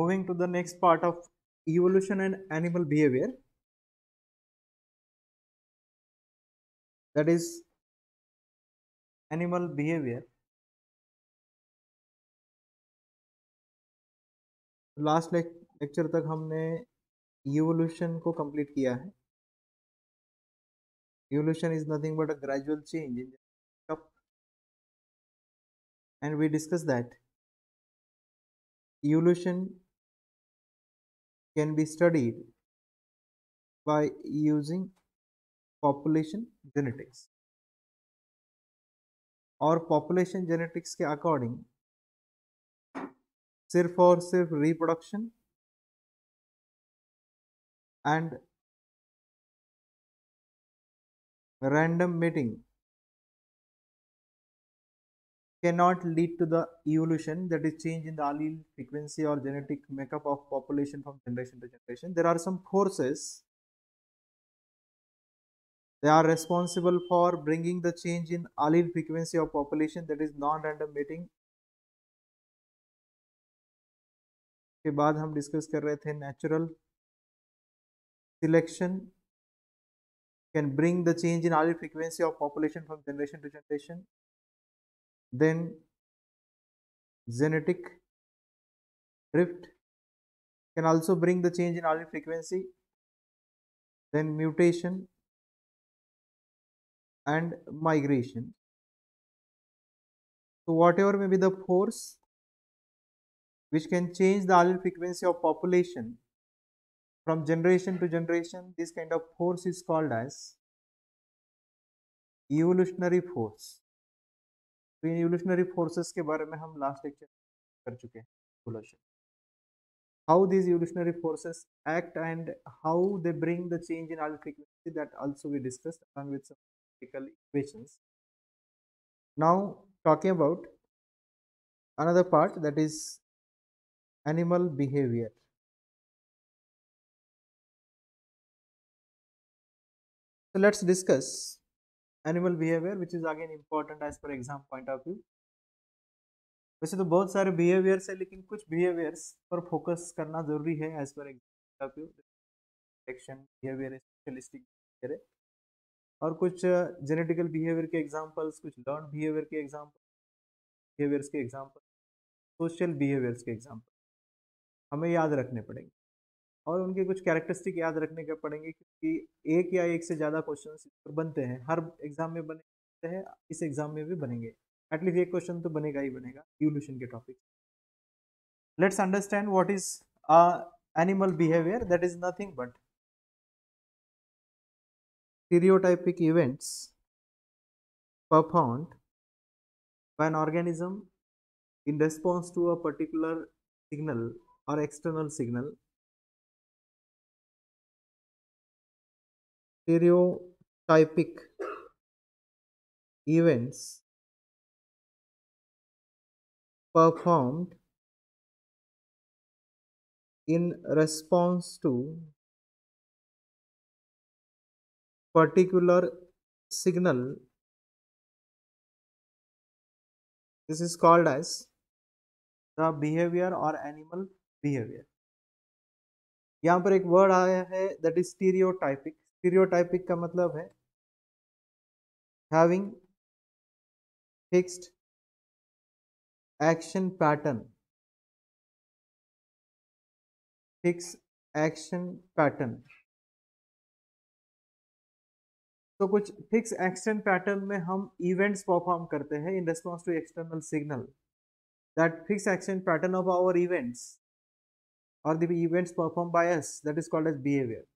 moving to the next part of evolution and animal behavior that is animal behavior last lecture तक हमने evolution को complete किया है evolution is nothing but a gradual change in and we discuss that evolution can be studied by using population genetics or population genetics according सिर्फ or सिर्फ reproduction and random mating cannot lead to the evolution that is change in the allele frequency or genetic makeup of population from generation to generation there are some forces they are responsible for bringing the change in allele frequency of population that is non random mating के बाद हम discuss कर रहे थे natural selection can bring the change in allele frequency of population from generation to generation then genetic drift can also bring the change in allele frequency, then mutation and migration. So, whatever may be the force which can change the allele frequency of population from generation to generation, this kind of force is called as evolutionary force. तो evolutionary forces के बारे में हम last lecture कर चुके हैं how these evolutionary forces act and how they bring the change in allele frequency that also we discuss along with some physical equations now talking about another part that is animal behaviour so let's discuss animal behaviour which is again important as per exam point of view वैसे तो बहुत सारे behaviours है लेकिन कुछ behaviours पर focus करना जरूरी है एज पर एग्जाम बिहेवियर और कुछ जेनेटिकल uh, बिहेवियर के एग्जाम्पल्स कुछ लर्न बिहेवियर के एग्जाम्पल बिहेवियर्स के एग्जाम्पल सोशल बिहेवियर्स के एग्जाम्पल हमें याद रखने पड़ेंगे और उनके कुछ कैरेक्टरिस्टिक याद रखने के पड़ेंगे क्योंकि एक या एक से ज़्यादा क्वेश्चन बनते हैं हर एग्ज़ाम में बनते हैं इस एग्ज़ाम में भी बनेंगे एटलीस्ट एक क्वेश्चन तो बनेगा ही बनेगा इवोल्यूशन के topic let's understand what is animal behaviour that is nothing but stereotypic events performed by an organism in response to a particular signal और external signal stereotypic events performed in response to particular signal this is called as the behavior or animal behavior यहाँ पर एक word आया है that is stereotypic stereotypic का मतलब है having fixed action pattern fix action pattern तो कुछ फिक्स एक्शन पैटर्न में हम इवेंट्स परफॉर्म करते हैं in response to external signal that fix action pattern of our events और the events perform by us that is called as behaviour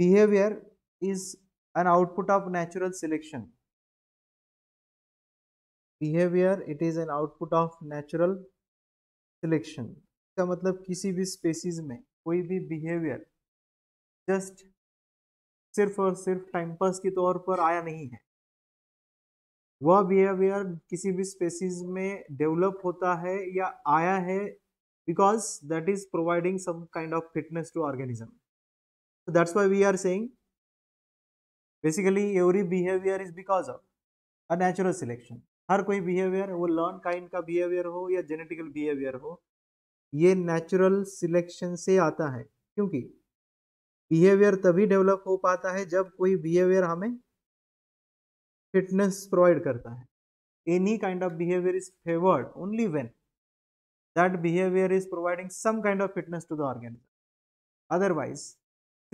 behavior is an output of natural selection behavior it is an output of natural selection का मतलब किसी भी species में कोई भी behaviour just सिर्फ और सिर्फ टाइम पास के तौर पर आया नहीं है वह बिहेवियर किसी भी स्पेसीज में डेवलप होता है या आया है because that is providing some kind of fitness to organism So that's why we are saying basically every behavior is because of a natural selection. हर कोई बिहेवियर वो लर्न काइंड का बिहेवियर हो या जेनेटिकल बिहेवियर हो ये natural selection से आता है क्योंकि बिहेवियर तभी डेवलप हो पाता है जब कोई बिहेवियर हमें फिटनेस प्रोवाइड करता है any kind of behaviour is favoured only when that behaviour is providing some kind of fitness to the organism otherwise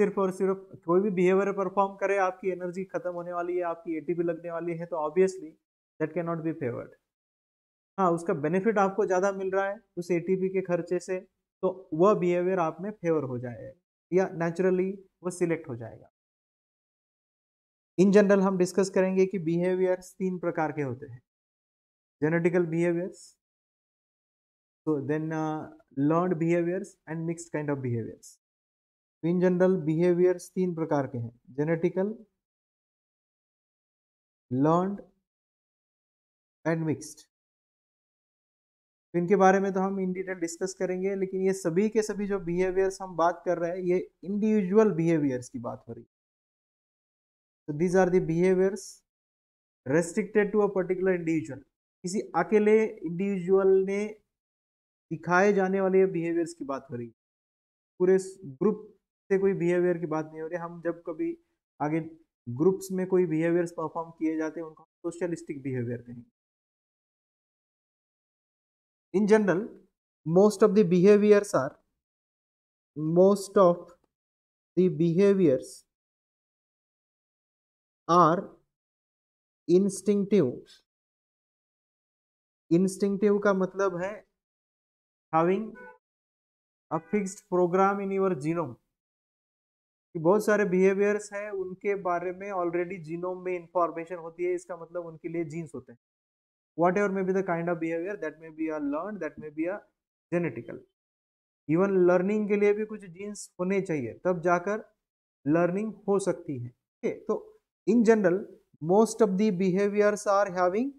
सिर्फ और सिर्फ कोई भी बिहेवियर परफॉर्म करे आपकी एनर्जी खत्म होने वाली है आपकी एटीपी लगने वाली है तो obviously that can not be favoured हाँ उसका बेनिफिट आपको ज़्यादा मिल रहा है उस एटीपी के खर्चे से तो वह बिहेवियर आप में फेवर हो जाए या नेचुरली वो सिलेक्ट हो जाएगा इन जनरल हम डिस्कस करेंगे कि बिहेवियर्स तीन प्रकार के होते हैं जेनेटिकल बिहेवियर्स तो then learn behaviours and mixed kind of behaviours in general behaviours तीन प्रकार के हैं जेनेटिकल लर्नड एंड मिक्स्ड इनके बारे में तो हम इन डिटेल डिस्कस करेंगे लेकिन ये सभी के सभी जो बिहेवियर्स हम बात कर रहे हैं ये इंडिविजुअल बिहेवियर्स की बात हो रही है तो these are behaviours behaviours restricted to a particular individual किसी अकेले इंडिविजुअल ने दिखाए जाने वाले बिहेवियर्स की बात हो रही है पूरे ग्रुप से कोई बिहेवियर की बात नहीं हो रही हम जब कभी आगे ग्रुप्स में कोई बिहेवियर्स परफॉर्म किए जाते हैं उनको सोशलिस्टिक बिहेवियर कहेंगे in general most of the behaviours are most of the behaviours are instinctive instinctive का मतलब है having a fixed program in your genome बहुत सारे बिहेवियर्स हैं उनके बारे में ऑलरेडी जीनोम में इंफॉर्मेशन होती है इसका मतलब उनके लिए जीन्स होते हैं whatever may be the kind of behaviour that may be a learn that may be a genetical even learning के लिए भी कुछ जीन्स होने चाहिए तब जाकर लर्निंग हो सकती है ठीक है तो in general most of the behaviours are having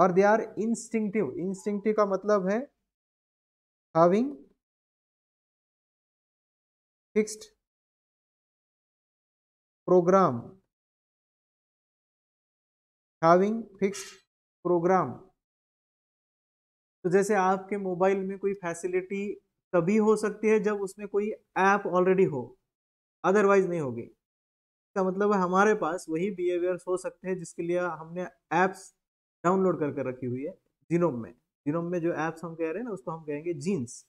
और दे आर इंस्टिंक्टिव इंस्टिंक्टिव का मतलब है having fixed program having fixed program तो जैसे आपके मोबाइल में कोई फैसिलिटी तभी हो सकती है जब उसमें कोई ऐप ऑलरेडी हो अदरवाइज नहीं होगी इसका मतलब है हमारे पास वही बिहेवियर्स हो सकते हैं जिसके लिए हमने ऐप्स डाउनलोड कर कर रखी हुई है जीनोम में जीनोम में जो ऐप्स हम कह रहे हैं ना उसको हम कहेंगे जीन्स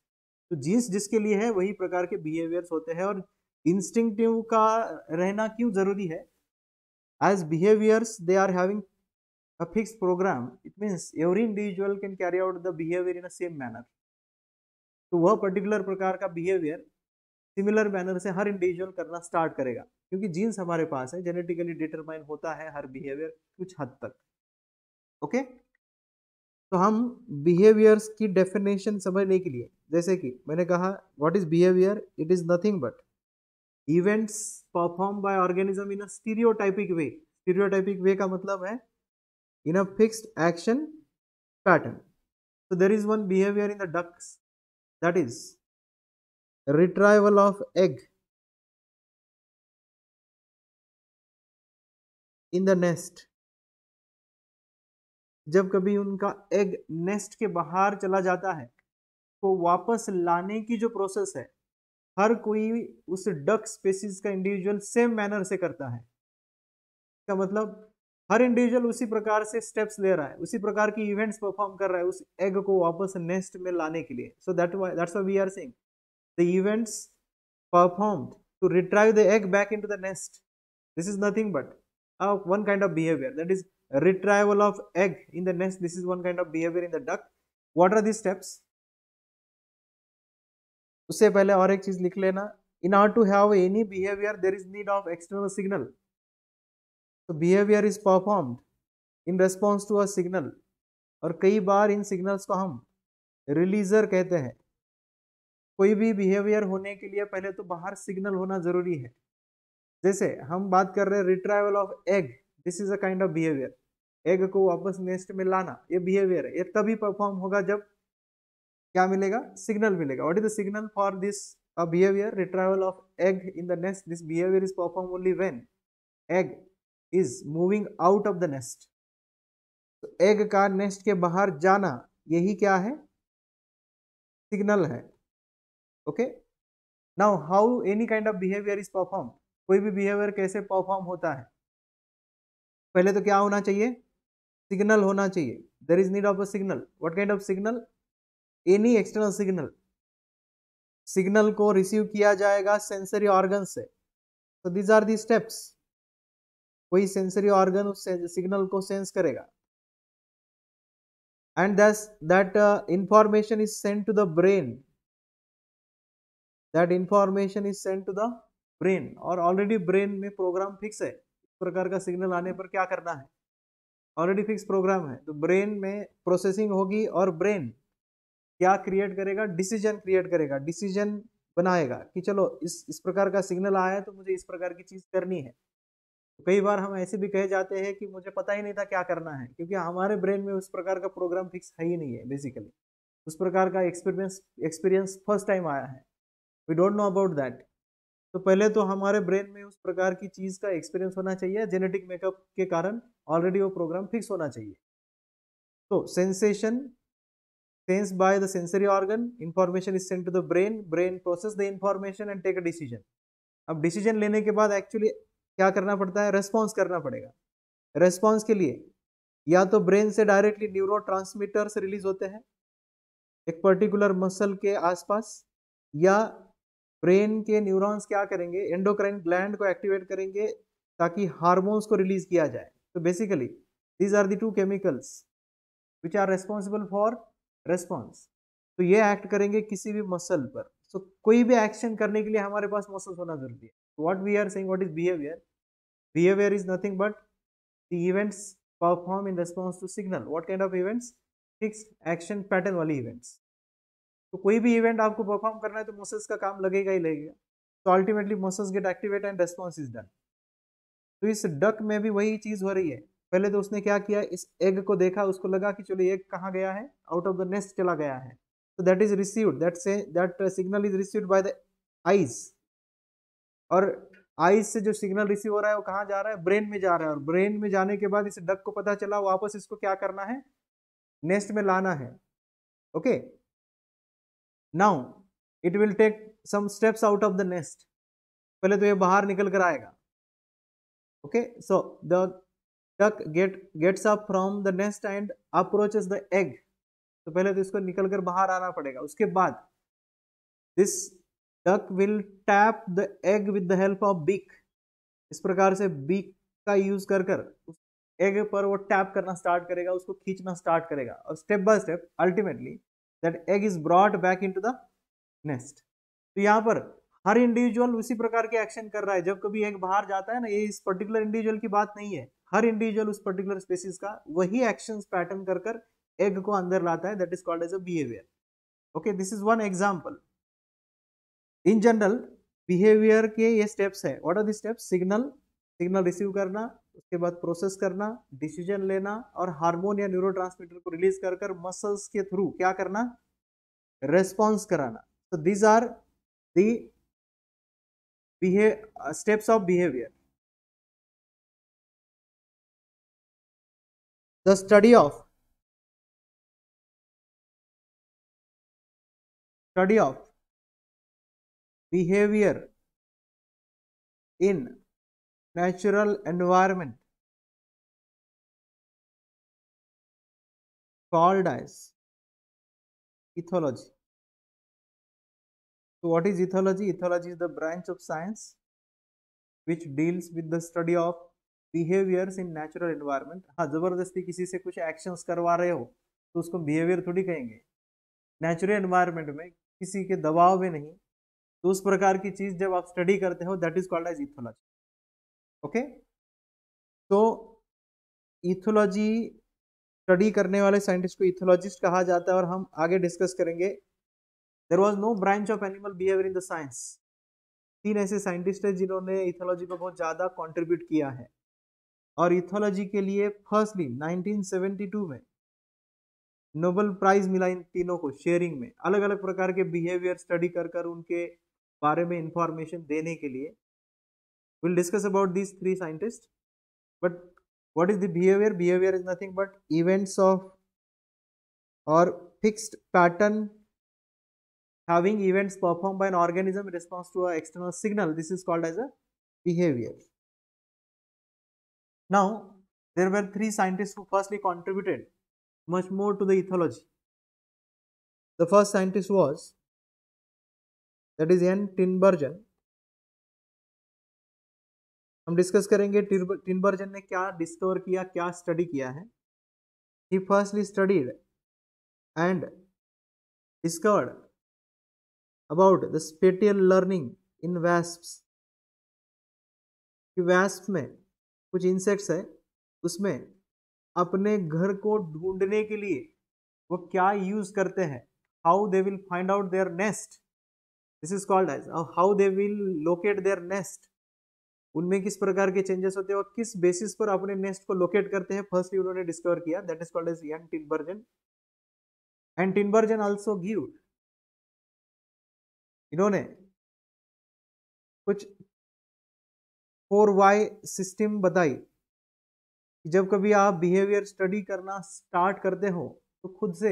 तो जीन्स जिसके लिए है वही प्रकार के बिहेवियर्स होते हैं और इंस्टिंक्टिव का रहना क्यों जरूरी है as behaviours they are having a fixed program it means every individual can carry out the behavior in a तो वह पर्टिकुलर प्रकार का बिहेवियर सिमिलर मैनर से हर इंडिविजुअल करना स्टार्ट करेगा क्योंकि जीन्स हमारे पास है जेनेटिकली डिटरमाइन होता है हर बिहेवियर कुछ हद तक ओके तो हम बिहेवियर्स की डेफिनेशन समझने के लिए जैसे कि मैंने कहा what is behaviour it is nothing but events perform by organism in a stereotypic way stereotypic way का मतलब है in a fixed action pattern so there is one behaviour in the ducks that is retrieval of egg in the nest जब कभी उनका egg nest के बाहर चला जाता है तो वापस लाने की जो प्रोसेस है हर कोई उस डक स्पेसिस का इंडिविजुअल सेम मैनर से करता है इसका मतलब हर इंडिविजुअल उसी प्रकार से स्टेप्स ले रहा है उसी प्रकार की इवेंट्स परफॉर्म कर रहा है उस एग को वापस नेस्ट में लाने के लिए so that that's we are saying the events perform to retrieve the egg back into the nest this is nothing but one kind of behaviour that is retrieval of egg in the nest this is one kind of behaviour in the duck what are these steps उससे पहले और एक चीज लिख लेना in order to have any behaviour there is need of external signal तो behaviour is performed in response to a signal और कई बार इन सिग्नल्स को हम रिलीजर कहते हैं कोई भी बिहेवियर होने के लिए पहले तो बाहर सिग्नल होना जरूरी है जैसे हम बात कर रहे हैं retrieval of egg this is a kind of behaviour egg को वापस नेस्ट में लाना ये बिहेवियर है ये तभी परफॉर्म होगा जब क्या मिलेगा सिग्नल मिलेगा what is the signal for this behaviour behavior of egg in the nest this behaviour is perform only when egg is moving out of the nest तो एग का नेस्ट के बाहर जाना यही क्या है सिग्नल है okay now how any kind of behaviour is perform कोई भी बिहेवियर कैसे परफॉर्म होता है पहले तो क्या होना चाहिए सिग्नल होना चाहिए there is need of a signal what kind of signal any external signal signal को रिसीव किया जाएगा सेंसरी ऑर्गन से तो दीज आर दी स्टेप्स कोई सेंसरी ऑर्गन उस सिग्नल को सेंस करेगा and thus that information is sent to the brain that information is sent to the brain और ऑलरेडी ब्रेन में प्रोग्राम फिक्स है इस प्रकार का सिग्नल आने पर क्या करना है ऑलरेडी फिक्स प्रोग्राम है तो ब्रेन में प्रोसेसिंग होगी और ब्रेन क्या क्रिएट करेगा डिसीजन क्रिएट करेगा डिसीजन बनाएगा कि चलो इस इस प्रकार का सिग्नल आया है तो मुझे इस प्रकार की चीज़ करनी है तो कई बार हम ऐसे भी कहे जाते हैं कि मुझे पता ही नहीं था क्या करना है क्योंकि हमारे ब्रेन में उस प्रकार का प्रोग्राम फिक्स है ही नहीं है बेसिकली उस प्रकार का एक्सपीरियंस एक्सपीरियंस फर्स्ट टाइम आया है we don't know about that तो पहले तो हमारे ब्रेन में उस प्रकार की चीज़ का एक्सपीरियंस होना चाहिए जेनेटिक मेकअप के कारण ऑलरेडी वो प्रोग्राम फिक्स होना चाहिए तो sensation sensed by the sensory organ information is sent to the brain brain process the information and take a decision अब डिसीजन लेने के बाद एक्चुअली क्या करना पड़ता है रेस्पॉन्स करना पड़ेगा रेस्पॉन्स के लिए या तो ब्रेन से डायरेक्टली न्यूरो ट्रांसमीटर्स रिलीज होते हैं एक पर्टिकुलर मसल के आसपास या ब्रेन के न्यूरॉन्स क्या करेंगे एंडोक्राइन ग्लैंड को एक्टिवेट करेंगे ताकि हार्मोन्स को रिलीज किया जाए तो basically these are the two chemicals which are responsible for response तो ये एक्ट करेंगे किसी भी मसल पर सो so, कोई भी एक्शन करने के लिए हमारे पास मसल्स होना जरूरी है what we are saying what is behaviour behaviour is nothing but the events perform in response to signal what kind of events fix action pattern वाले इवेंट्स तो कोई भी इवेंट आपको परफॉर्म करना है तो मसल्स का काम लगेगा ही लगेगा तो ultimately muscles get activate and response is done तो इस डक में भी वही चीज़ हो रही है पहले तो उसने क्या किया इस एग को देखा उसको लगा कि चलो एग कहाँ गया है आउट ऑफ द नेस्ट चला गया है तो दैट इज रिसीव्ड दैट से that signal is received by the eyes और आईज से जो सिग्नल रिसीव हो रहा है वो कहाँ जा रहा है ब्रेन में जा रहा है और ब्रेन में जाने के बाद इस डक को पता चला वापस इसको क्या करना है नेस्ट में लाना है okay now it will take some steps out of the nest पहले तो ये बाहर निकल कर आएगा okay so the duck get gets up from the nest and approaches the egg तो पहले तो इसको निकल कर बाहर आना पड़ेगा उसके बाद this duck will tap the egg with the help of beak इस प्रकार से बीक का यूज कर कर उस एग पर वो टैप करना स्टार्ट करेगा उसको खींचना स्टार्ट करेगा और step by step ultimately that egg is brought back into the nest तो यहाँ पर हर इंडिविजुअल उसी प्रकार के एक्शन कर रहा है जब कभी एग बाहर जाता है ना ये इस पर्टिकुलर इंडिविजुअल की बात नहीं है हर इंडिविजुअल उस पर्टिकुलर स्पेसिस का वही एक्शन पैटर्न कर कर एग को अंदर लाता है that is called as a behaviour okay this is one example in general behaviour के ये स्टेप्स है what are the steps signal signal receive करना उसके बाद प्रोसेस करना डिसीजन लेना और हार्मोन या न्यूरो को रिलीज कर कर मसल्स के थ्रू क्या करना रेस्पॉन्स कराना तो these are the steps of behaviour the study of study of behavior in natural environment called as ethology. So, what is ethology? Ethology is the branch of science which deals with the study of behaviours in natural environment हाँ ज़बरदस्ती किसी से कुछ actions करवा रहे हो तो उसको बिहेवियर थोड़ी कहेंगे नेचुरल इन्वायरमेंट में किसी के दबाव में नहीं तो उस प्रकार की चीज़ जब आप स्टडी करते हो that is called as ethology okay तो इथोलॉजी स्टडी करने वाले साइंटिस्ट को इथोलॉजिस्ट कहा जाता है और हम आगे डिस्कस करेंगे there was no branch of animal behaviour in the science तीन ऐसे साइंटिस्ट हैं जिन्होंने इथोलॉजी को बहुत ज़्यादा कॉन्ट्रीब्यूट किया है और इथोलॉजी के लिए फर्स्टली 1972 में नोबल प्राइज मिला इन तीनों को शेयरिंग में अलग अलग प्रकार के बिहेवियर स्टडी कर कर उनके बारे में इंफॉर्मेशन देने के लिए will discuss about this three scientist but what is behaviour behaviour is nothing but events of और fixed pattern having events perform by an organism response to a external signal this is called as a behaviour Now, there were three scientists who firstly contributed much more to the ethology. The first scientist was that is N. Tinbergen. हम discuss करेंगे Tinbergen ने क्या discover किया क्या study किया है he firstly studied and discovered about the spatial learning in wasps कि wasp में कुछ इंसेक्ट्स है उसमें अपने घर को ढूंढने के लिए वो क्या यूज़ करते हैं how they will find out their nest this is called as how they will locate their nest उनमें किस प्रकार के चेंजेस होते हैं और किस बेसिस पर अपने नेस्ट को लोकेट करते हैं फर्स्टली उन्होंने डिस्कवर किया that is called as young Tinbergen and Tinbergen also give इन्होंने कुछ फोर वाई सिस्टम बताई जब कभी आप बिहेवियर स्टडी करना स्टार्ट करते हो तो खुद से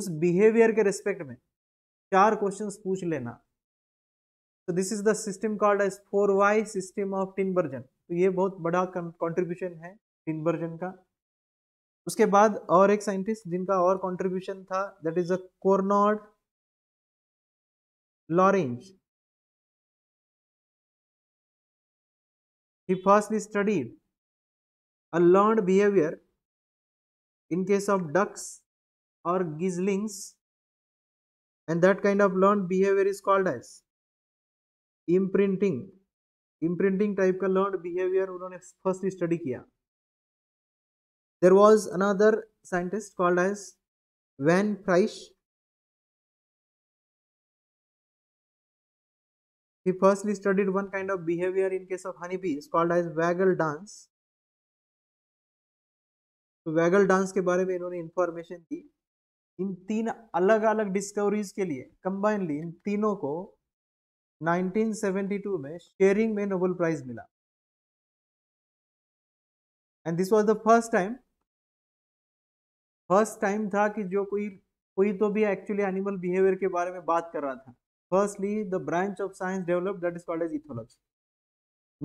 उस बिहेवियर के रिस्पेक्ट में चार क्वेश्चंस पूछ लेना तो this is the system called as four why system of Tinbergen तो ये बहुत बड़ा कंट्रीब्यूशन है टिन वर्जन का उसके बाद और एक साइंटिस्ट जिनका और कंट्रीब्यूशन था that is a Konrad Lorenz He firstly studied a learned behavior in case of ducks or gizlings and that kind of learned behavior is called as imprinting. Imprinting type का learned behavior उन्होंने firstly study किया. There was another scientist called as Van Price he firstly studied one kind of behavior in case of honeybee, is called as waggle dance. तो waggle dance के बारे में इन्होंने information दी इन तीन अलग अलग डिस्कवरीज के लिए कंबाइनली इन तीनों को 1972 में शेयरिंग में नोबेल प्राइज मिला and this was the first time first time था कि जो कोई कोई तो भी एक्चुअली एनिमल बिहेवियर के बारे में बात कर रहा था firstly the branch of science develop that is called as ethology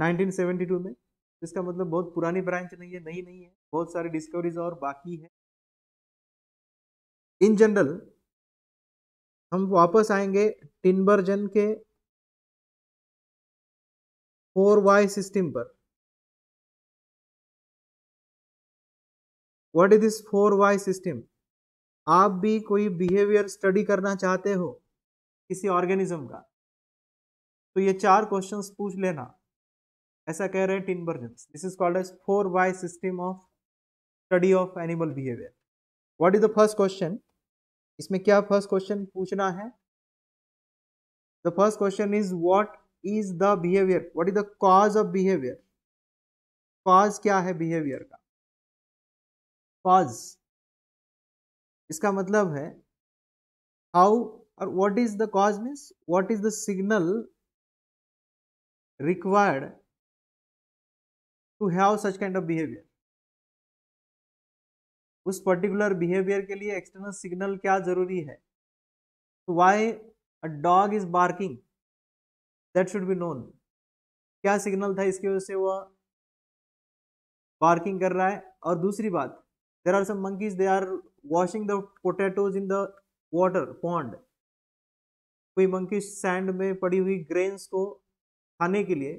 1972 में इसका मतलब बहुत पुरानी ब्रांच नहीं है नहीं नहीं है बहुत सारी डिस्कवरीज और बाकी है इन जनरल हम वापस आएंगे टिनबर्जन के फोर वाई सिस्टम पर what is this four why system आप भी कोई बिहेवियर स्टडी करना चाहते हो किसी ऑर्गेनिज्म का तो ये चार क्वेश्चन पूछ लेना ऐसा कह रहे हैं Tinbergen's this is called as four why system of study of animal behaviour what is the first question इसमें क्या फर्स्ट क्वेश्चन पूछना है the first question is what is the behaviour what is the cause of behaviour cause क्या है behaviour का cause इसका मतलब है हाउ और what is the cause means what is the signal required to have such kind of behaviour उस particular behaviour के लिए एक्सटर्नल सिग्नल क्या जरूरी है तो why a dog is barking that should be known क्या सिग्नल था इसकी वजह से वह बार्किंग कर रहा है और दूसरी बात there are some monkeys they are washing the potatoes in the water pond कोई मंकी सैंड में पड़ी हुई ग्रेन्स को खाने के लिए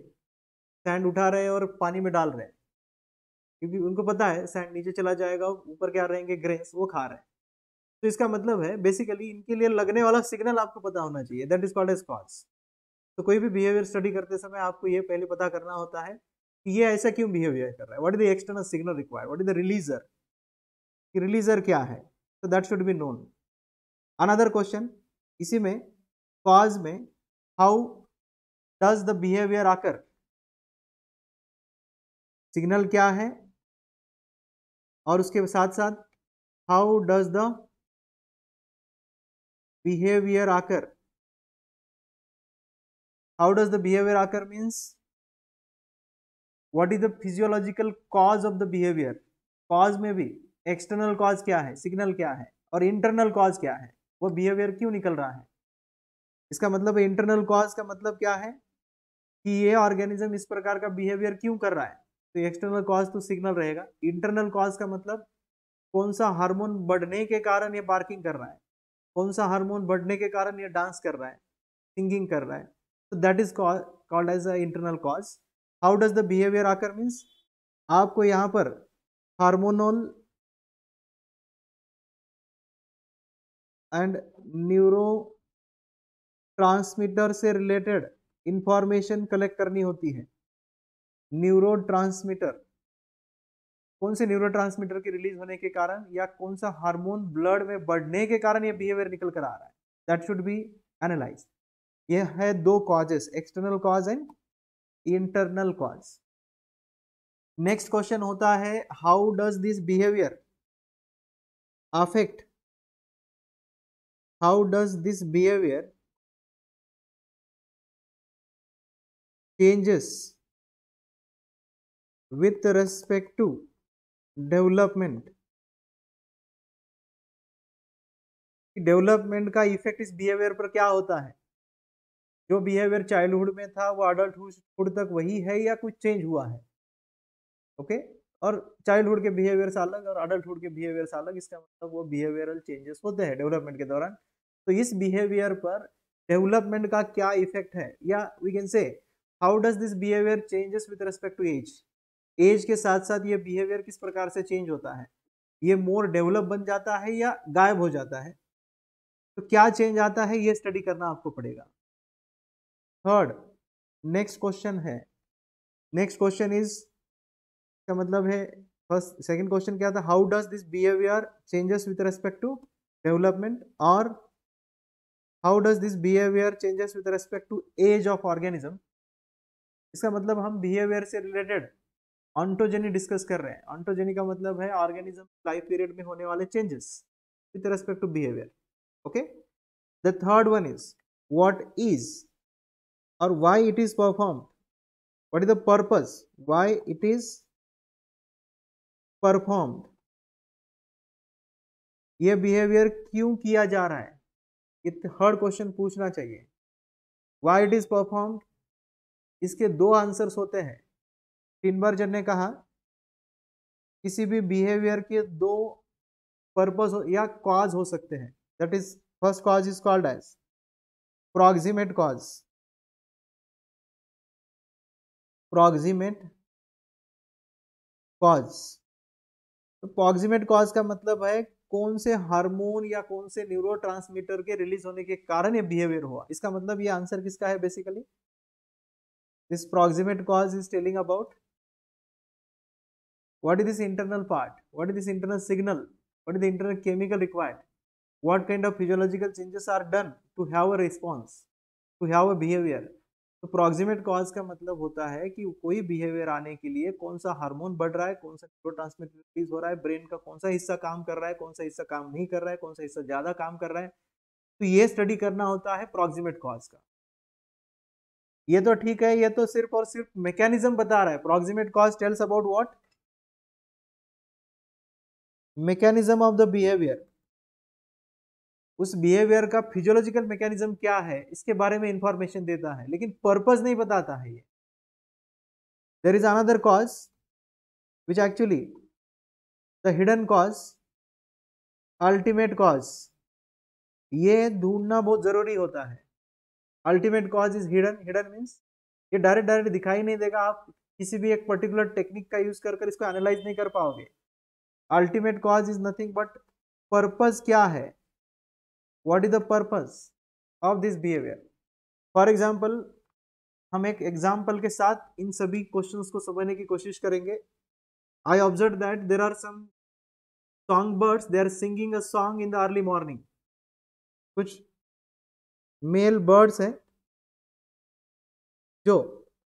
सैंड उठा रहे हैं और पानी में डाल रहे हैं क्योंकि उनको पता है सैंड नीचे चला जाएगा ऊपर क्या रहेंगे ग्रेन्स वो खा रहे हैं तो इसका मतलब है बेसिकली इनके लिए लगने वाला सिग्नल आपको पता होना चाहिए that is called as cause तो कोई भी बिहेवियर स्टडी करते समय आपको ये पहले पता करना होता है कि ये ऐसा क्यों बिहेवियर कर रहा है what is the external signal required what is the releaser कि रिलीजर क्या है तो that should be known another question इसी में कॉज में how does the behaviour occur signal क्या है और उसके साथ साथ how does the behaviour occur how does the behaviour आकर means what is the physiological cause of the behaviour cause में भी एक्सटर्नल कॉज क्या है सिग्नल क्या है और इंटरनल कॉज क्या है वो बिहेवियर क्यों निकल रहा है इसका मतलब इंटरनल कॉज का मतलब क्या है कि ये ऑर्गेनिज्म इस प्रकार का बिहेवियर क्यों कर रहा है तो एक्सटर्नल कॉज तो सिग्नल रहेगा इंटरनल कॉज का मतलब कौन सा हार्मोन बढ़ने के कारण ये बार्किंग कर रहा है कौन सा हार्मोन बढ़ने के कारण ये डांस कर रहा है सिंगिंग कर रहा है तो that is called as a internal cause how does the behaviour आकर मीन्स आपको यहाँ पर हार्मोनल एंड न्यूरो ट्रांसमीटर से रिलेटेड इंफॉर्मेशन कलेक्ट करनी होती है न्यूरो ट्रांसमीटर कौन से न्यूरो ट्रांसमीटर के रिलीज होने के कारण या कौन सा हार्मोन ब्लड में बढ़ने के कारण ये बिहेवियर निकल कर आ रहा है दैट शुड बी एनालाइज यह है दो causes external cause and internal cause next question होता है how does this behaviour affect how does this behaviour changes with respect to development development का इफेक्ट इस बिहेवियर पर क्या होता है जो बिहेवियर चाइल्डहुड में था वो अडल्टहुड तक वही है या कुछ चेंज हुआ है ओके okay? और चाइल्डहुड के से अलग और अडल्टुड के से अलग इसका मतलब वो बिहेवियरल चेंजेस होते हैं डेवलपमेंट के दौरान तो इस बिहेवियर पर डेवलपमेंट का क्या इफेक्ट है या we can say how does this behaviour changes with respect to age age के साथ साथ ये बिहेवियर किस प्रकार से चेंज होता है ये मोर डेवलप बन जाता है या गायब हो जाता है तो क्या चेंज आता है ये स्टडी करना आपको पड़ेगा थर्ड नेक्स्ट क्वेश्चन है नेक्स्ट क्वेश्चन इज का मतलब है फर्स्ट सेकंड क्वेश्चन क्या था how does this behaviour changes with respect to development और how does this behaviour changes with respect to age of organism इसका मतलब हम बिहेवियर से रिलेटेड ऑन्टोजेनी डिस्कस कर रहे हैं ऑन्टोजेनी का मतलब है ऑर्गेनिज्म लाइफ पीरियड में होने वाले changes with respect to behaviour okay the third one is what is और why it is perform what is the purpose why it is perform यह बिहेवियर क्यों किया जा रहा है ये थर्ड क्वेश्चन पूछना चाहिए वाई इट इज परफॉर्म्ड इसके दो आंसर्स होते हैं टिनबर्जन ने कहा किसी भी बिहेवियर के दो पर्पस या कॉज हो सकते हैं that is first cause is called as proximate cause proximate cause तो प्रोक्सिमेट कॉज का मतलब है कौन से हार्मोन या कौन से न्यूरोट्रांसमीटर के रिलीज होने के कारण ये बिहेवियर हुआ इसका मतलब ये आंसर किसका है basically This proximate cause is telling about what is this internal part, what is this internal signal, what is the internal chemical required, what kind of physiological changes are done to have a response, to have a behavior. तो proximate cause का मतलब होता है कि कोई behaviour आने के लिए कौन सा हार्मोन बढ़ रहा है कौन सा न्यूरोट्रांसमीटर रिलीज हो रहा है ब्रेन का कौन सा हिस्सा काम कर रहा है कौन सा हिस्सा काम नहीं कर रहा है कौन सा हिस्सा ज्यादा काम कर रहा है तो ये स्टडी करना होता है प्रॉक्सिमेट कॉज का ये तो ठीक है ये तो सिर्फ और सिर्फ मैकेनिज्म बता रहा है approximate cause tells about what mechanism of the behaviour उस बिहेवियर का फिजियोलॉजिकल मैकेनिज्म क्या है इसके बारे में इंफॉर्मेशन देता है लेकिन पर्पज नहीं बताता है ये there is another cause which actually the hidden cause ultimate cause ये ढूंढना बहुत जरूरी होता है ultimate cause is hidden hidden means ये डायरेक्ट डायरेक्ट दिखाई नहीं देगा आप किसी भी एक पर्टिकुलर टेक्निक का यूज कर कर इसको एनालाइज नहीं कर पाओगे ultimate cause is nothing but purpose क्या है what is the purpose of this behaviour for example हम एक एग्जाम्पल के साथ इन सभी क्वेश्चन को समझने की कोशिश करेंगे I observe that there are some song birds they are singing a song in the early morning कुछ मेल बर्ड्स हैं जो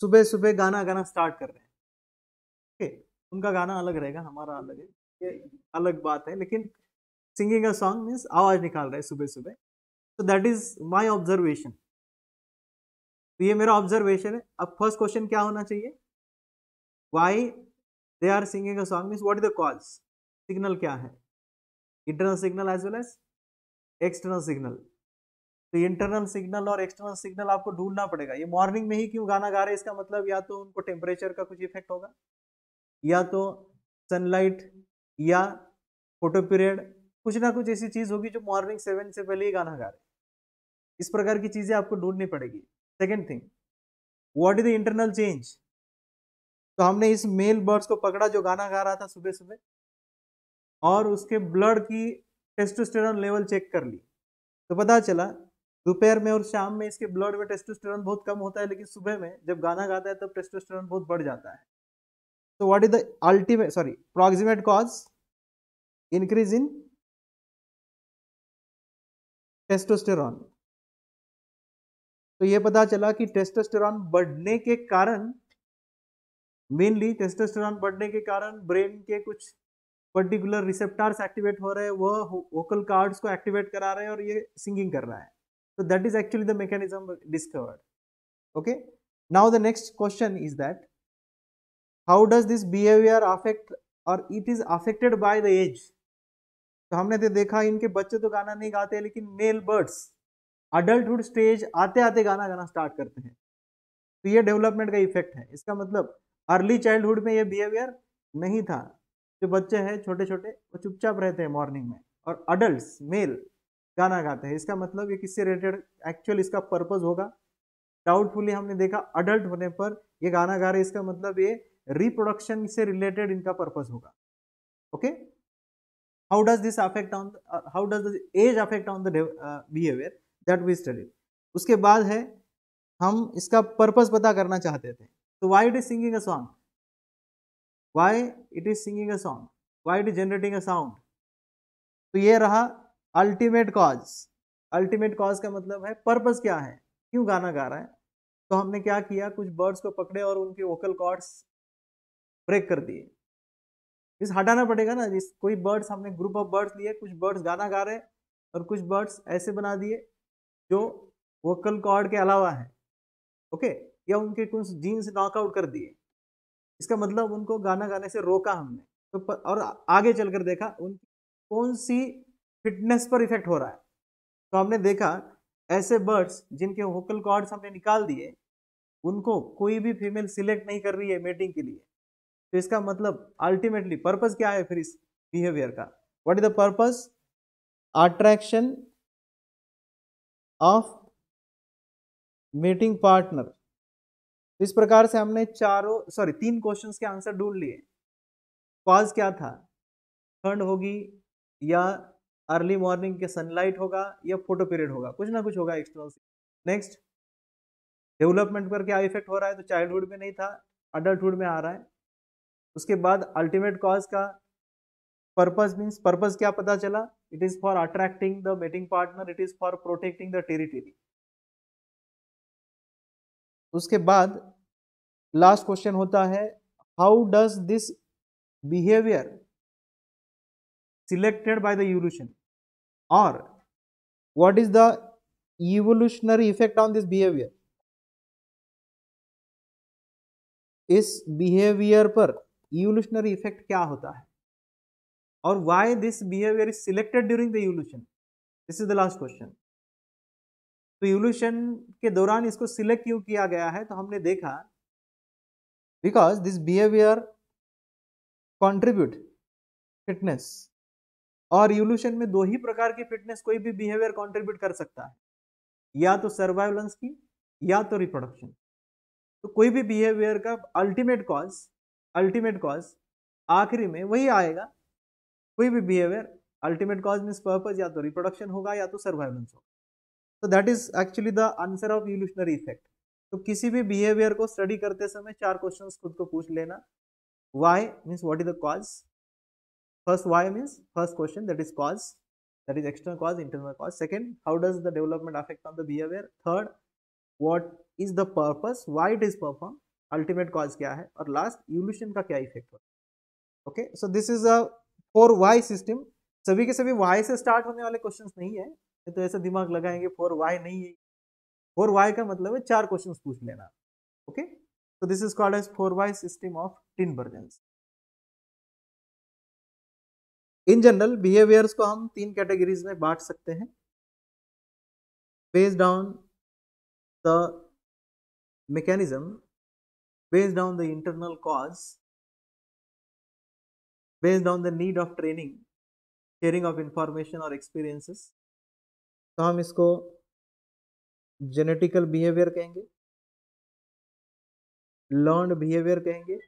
सुबह सुबह गाना गाना स्टार्ट कर रहे हैं ओके उनका गाना अलग रहेगा हमारा अलग है ये अलग बात है लेकिन सिंगिंग अ सॉन्ग मीन्स आवाज़ निकाल रहे हैं सुबह सुबह तो दैट इज माई ऑब्जर्वेशन तो ये मेरा ऑब्जर्वेशन है अब फर्स्ट क्वेश्चन क्या होना चाहिए why they are singing a song means what is the cause signal क्या है internal signal as well as external signal तो इंटरनल सिग्नल और एक्सटर्नल सिग्नल आपको ढूंढना पड़ेगा ये मॉर्निंग में ही क्यों गाना गा रहे इसका मतलब या तो उनको टेम्परेचर का कुछ इफेक्ट होगा या तो सनलाइट या फोटो पीरियड कुछ ना कुछ ऐसी चीज़ होगी जो मॉर्निंग सेवन से पहले ही गाना गा रहे इस प्रकार की चीज़ें आपको ढूंढनी पड़ेगी second thing what is the internal change तो हमने इस मेल बर्ड्स को पकड़ा जो गाना गा रहा था सुबह सुबह और उसके ब्लड की टेस्टोस्टेरोन लेवल चेक कर ली तो पता चला दोपहर में और शाम में इसके ब्लड में टेस्टोस्टेरोन बहुत कम होता है लेकिन सुबह में जब गाना गाता है तब टेस्टोस्टेरोन बहुत बढ़ जाता है तो what is the ultimate sorry approximate cause increase in testosterone तो ये पता चला कि टेस्टोस्टेरॉन बढ़ने के कारण मेनली टेस्टोस्टेरॉन बढ़ने के कारण ब्रेन के कुछ पर्टिकुलर रिसेप्टार्स एक्टिवेट हो रहे हैं वह वोकल कार्ड्स को एक्टिवेट करा रहे हैं और ये सिंगिंग कर रहा है So that is actually the mechanism discovered. Okay. Now the next question is that how does this behavior affect or it is affected by the age? तो हमने तो देखा इनके बच्चे तो गाना नहीं गाते लेकिन मेल बर्ड्स अडल्टुड स्टेज आते आते गाना गाना स्टार्ट करते हैं तो ये डेवलपमेंट का इफेक्ट है इसका मतलब अर्ली चाइल्डहुड में ये बिहेवियर नहीं था जो बच्चे हैं छोटे छोटे वो चुपचाप रहते हैं मॉर्निंग में और अडल्ट मेल गाना गाते हैं इसका मतलब ये किससे रिलेटेड एक्चुअल इसका पर्पज होगा डाउटफुली हमने देखा अडल्ट होने पर ये गाना गा रहे इसका मतलब ये रिप्रोडक्शन से रिलेटेड इनका पर्पज होगा okay how does this affect on how does age affect on the behaviour that we study उसके बाद है हम इसका पर्पज पता करना चाहते थे तो why it is singing a song why it is singing a song why it is generating a sound तो ये रहा अल्टीमेट कॉज अल्टीमेट कॉज का मतलब है पर्पस क्या है क्यों गाना गा रहा है तो हमने क्या किया कुछ बर्ड्स को पकड़े और उनके वोकल कॉर्ड्स ब्रेक कर दिए इस हटाना पड़ेगा ना जिस कोई बर्ड्स हमने ग्रुप ऑफ बर्ड्स लिए कुछ बर्ड्स गाना गा रहे और कुछ बर्ड्स ऐसे बना दिए जो वोकल कॉर्ड के अलावा हैं ओके या उनके कुछ जीन्स नॉकआउट कर दिए इसका मतलब उनको गाना गाने से रोका हमने तो पर, और आगे चलकर देखा उनकी कौन सी फिटनेस पर इफेक्ट हो रहा है तो हमने देखा ऐसे बर्ड्स जिनके वोकल कॉर्ड्स हमने निकाल दिए उनको कोई भी फीमेल सिलेक्ट नहीं कर रही है मेटिंग के लिए तो इसका मतलब अल्टीमेटली पर्पज क्या है फिर इस बिहेवियर का what is the purpose attraction of mating partner इस प्रकार से हमने चारों सॉरी तीन क्वेश्चंस के आंसर ढूंढ लिए कॉज क्या था ठंड होगी या अर्ली मॉर्निंग के सनलाइट होगा या फोटो पीरियड होगा कुछ ना कुछ होगा एक्सटर्नल नेक्स्ट डेवलपमेंट पर क्या इफेक्ट हो रहा है तो चाइल्डहुड में नहीं था अडल्टहुड में आ रहा है उसके बाद अल्टीमेट कॉज का पर्पज मीन्स पर्पज क्या पता चला it is for attracting the mating partner it is for protecting the territory उसके बाद लास्ट क्वेश्चन होता है how does this behaviour selected by the evolution or what is the evolutionary effect on this behavior is behavior पर evolutionary effect kya hota hai or why this behavior is selected during the evolution this is the last question तो evolution के दौरान इसको select क्यों किया गया है तो हमने देखा because this behaviour contribute fitness और इवोल्यूशन में दो ही प्रकार की फिटनेस कोई भी बिहेवियर कंट्रीब्यूट कर सकता है या तो सर्वाइवलेंस की या तो रिप्रोडक्शन तो कोई भी बिहेवियर का अल्टीमेट कॉज अल्टीमेट कॉज आखिरी में वही आएगा कोई भी behaviour ultimate cause means purpose या तो रिप्रोडक्शन होगा या तो सर्वाइवलेंस होगा तो that is actually the answer of evolutionary effect तो किसी भी बिहेवियर को स्टडी करते समय चार क्वेश्चंस खुद को पूछ लेना why means what is the cause First, why means first question that is cause, that is external cause, internal cause. Second, how does the development affect on the behavior? Third, what is the purpose? Why it is performed? Ultimate cause kya hai और last, evolution ka kya effect hota Okay, so this is a four why system सभी के सभी Y से start होने वाले question नहीं है तो ऐसा दिमाग लगाएंगे फोर वाई नहीं है फोर वाई का मतलब है चार क्वेश्चन पूछ लेना ओके तो this is called as four why system of Tinbergen in general behaviours को हम तीन कैटेगरीज में बांट सकते हैं based on the mechanism based on the internal cause based on the need of training sharing of information और experiences तो हम इसको जेनेटिकल बिहेवियर कहेंगे लर्न बिहेवियर कहेंगे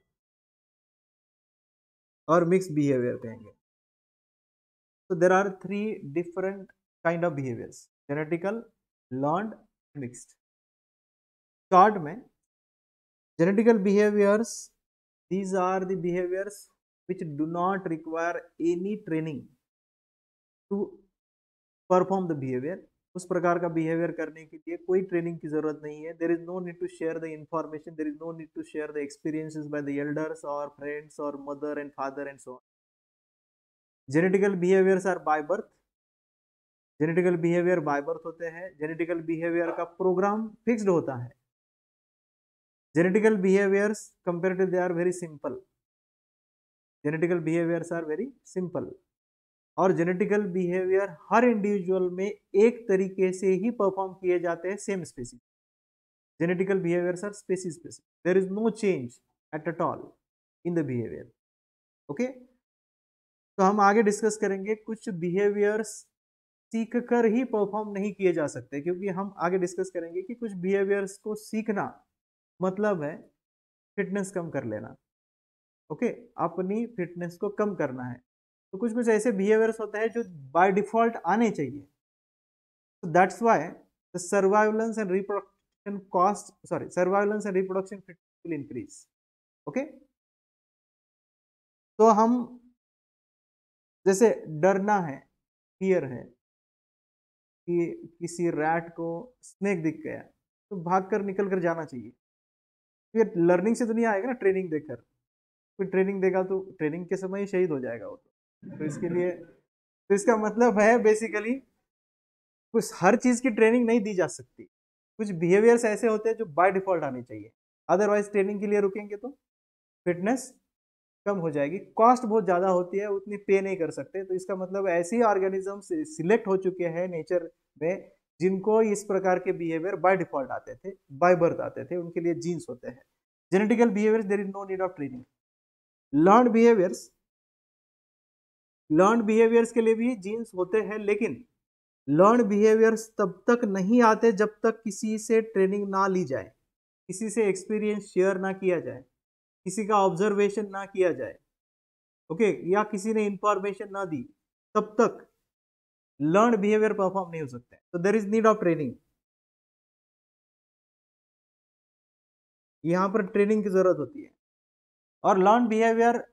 और मिक्स बिहेवियर कहेंगे So there are three different kind of behaviors genetical, learned, mixed. card mein genetical behaviors these are the behaviors which do not require any training to perform the behavior उस प्रकार का behaviour करने के लिए कोई training की जरूरत नहीं है there is no need to share the information there is no need to share the experiences by the elders और फ्रेंड्स और mother and father and so genetical behaviours are by birth genetical behaviour by birth होते हैं genetical behaviour का programme fixed होता है genetical behaviours compare to they are very simple genetical behaviours are very simple और genetical behaviour हर individual में एक तरीके से ही परफॉर्म किए जाते हैं same species genetical behaviours are species species there is no change at at all in the behaviour okay तो हम आगे डिस्कस करेंगे कुछ बिहेवियर्स सीख कर ही परफॉर्म नहीं किए जा सकते क्योंकि हम आगे डिस्कस करेंगे कि कुछ बिहेवियर्स को सीखना मतलब है फिटनेस कम कर लेना ओके okay? अपनी फिटनेस को कम करना है तो कुछ कुछ ऐसे बिहेवियर्स होते हैं जो बाय डिफॉल्ट आने चाहिए that's why the survival and reproduction cost sorry survival and reproduction fitness will increase okay तो हम जैसे डरना है फियर है कि किसी रैट को स्नेक दिख गया तो भाग कर निकल कर जाना चाहिए फिर लर्निंग से तो नहीं आएगा ना ट्रेनिंग देकर कोई ट्रेनिंग देगा तो ट्रेनिंग के समय ही शहीद हो जाएगा वो तो तो इसके लिए तो इसका मतलब है बेसिकली कुछ हर चीज़ की ट्रेनिंग नहीं दी जा सकती कुछ बिहेवियर्स ऐसे होते हैं जो बाय डिफॉल्ट आने चाहिए अदरवाइज ट्रेनिंग के लिए रुकेंगे तो फिटनेस कम हो जाएगी कॉस्ट बहुत ज़्यादा होती है उतनी पे नहीं कर सकते तो इसका मतलब ऐसे ही ऑर्गेनिज्म सिलेक्ट हो चुके हैं नेचर में जिनको इस प्रकार के बिहेवियर बाय डिफॉल्ट आते थे बाय बर्थ आते थे उनके लिए जीन्स होते हैं genetical behaviours there is no need of training learn behaviours learn behaviours के लिए भी जीन्स होते हैं लेकिन लर्न बिहेवियर्स तब तक नहीं आते जब तक किसी से ट्रेनिंग ना ली जाए किसी से एक्सपीरियंस शेयर ना किया जाए किसी का ऑब्जर्वेशन ना किया जाए ओके या किसी ने इंफॉर्मेशन ना दी तब तक लर्न बिहेवियर परफॉर्म नहीं हो सकता तो there is need of training यहाँ पर ट्रेनिंग की जरूरत होती है और लर्न बिहेवियर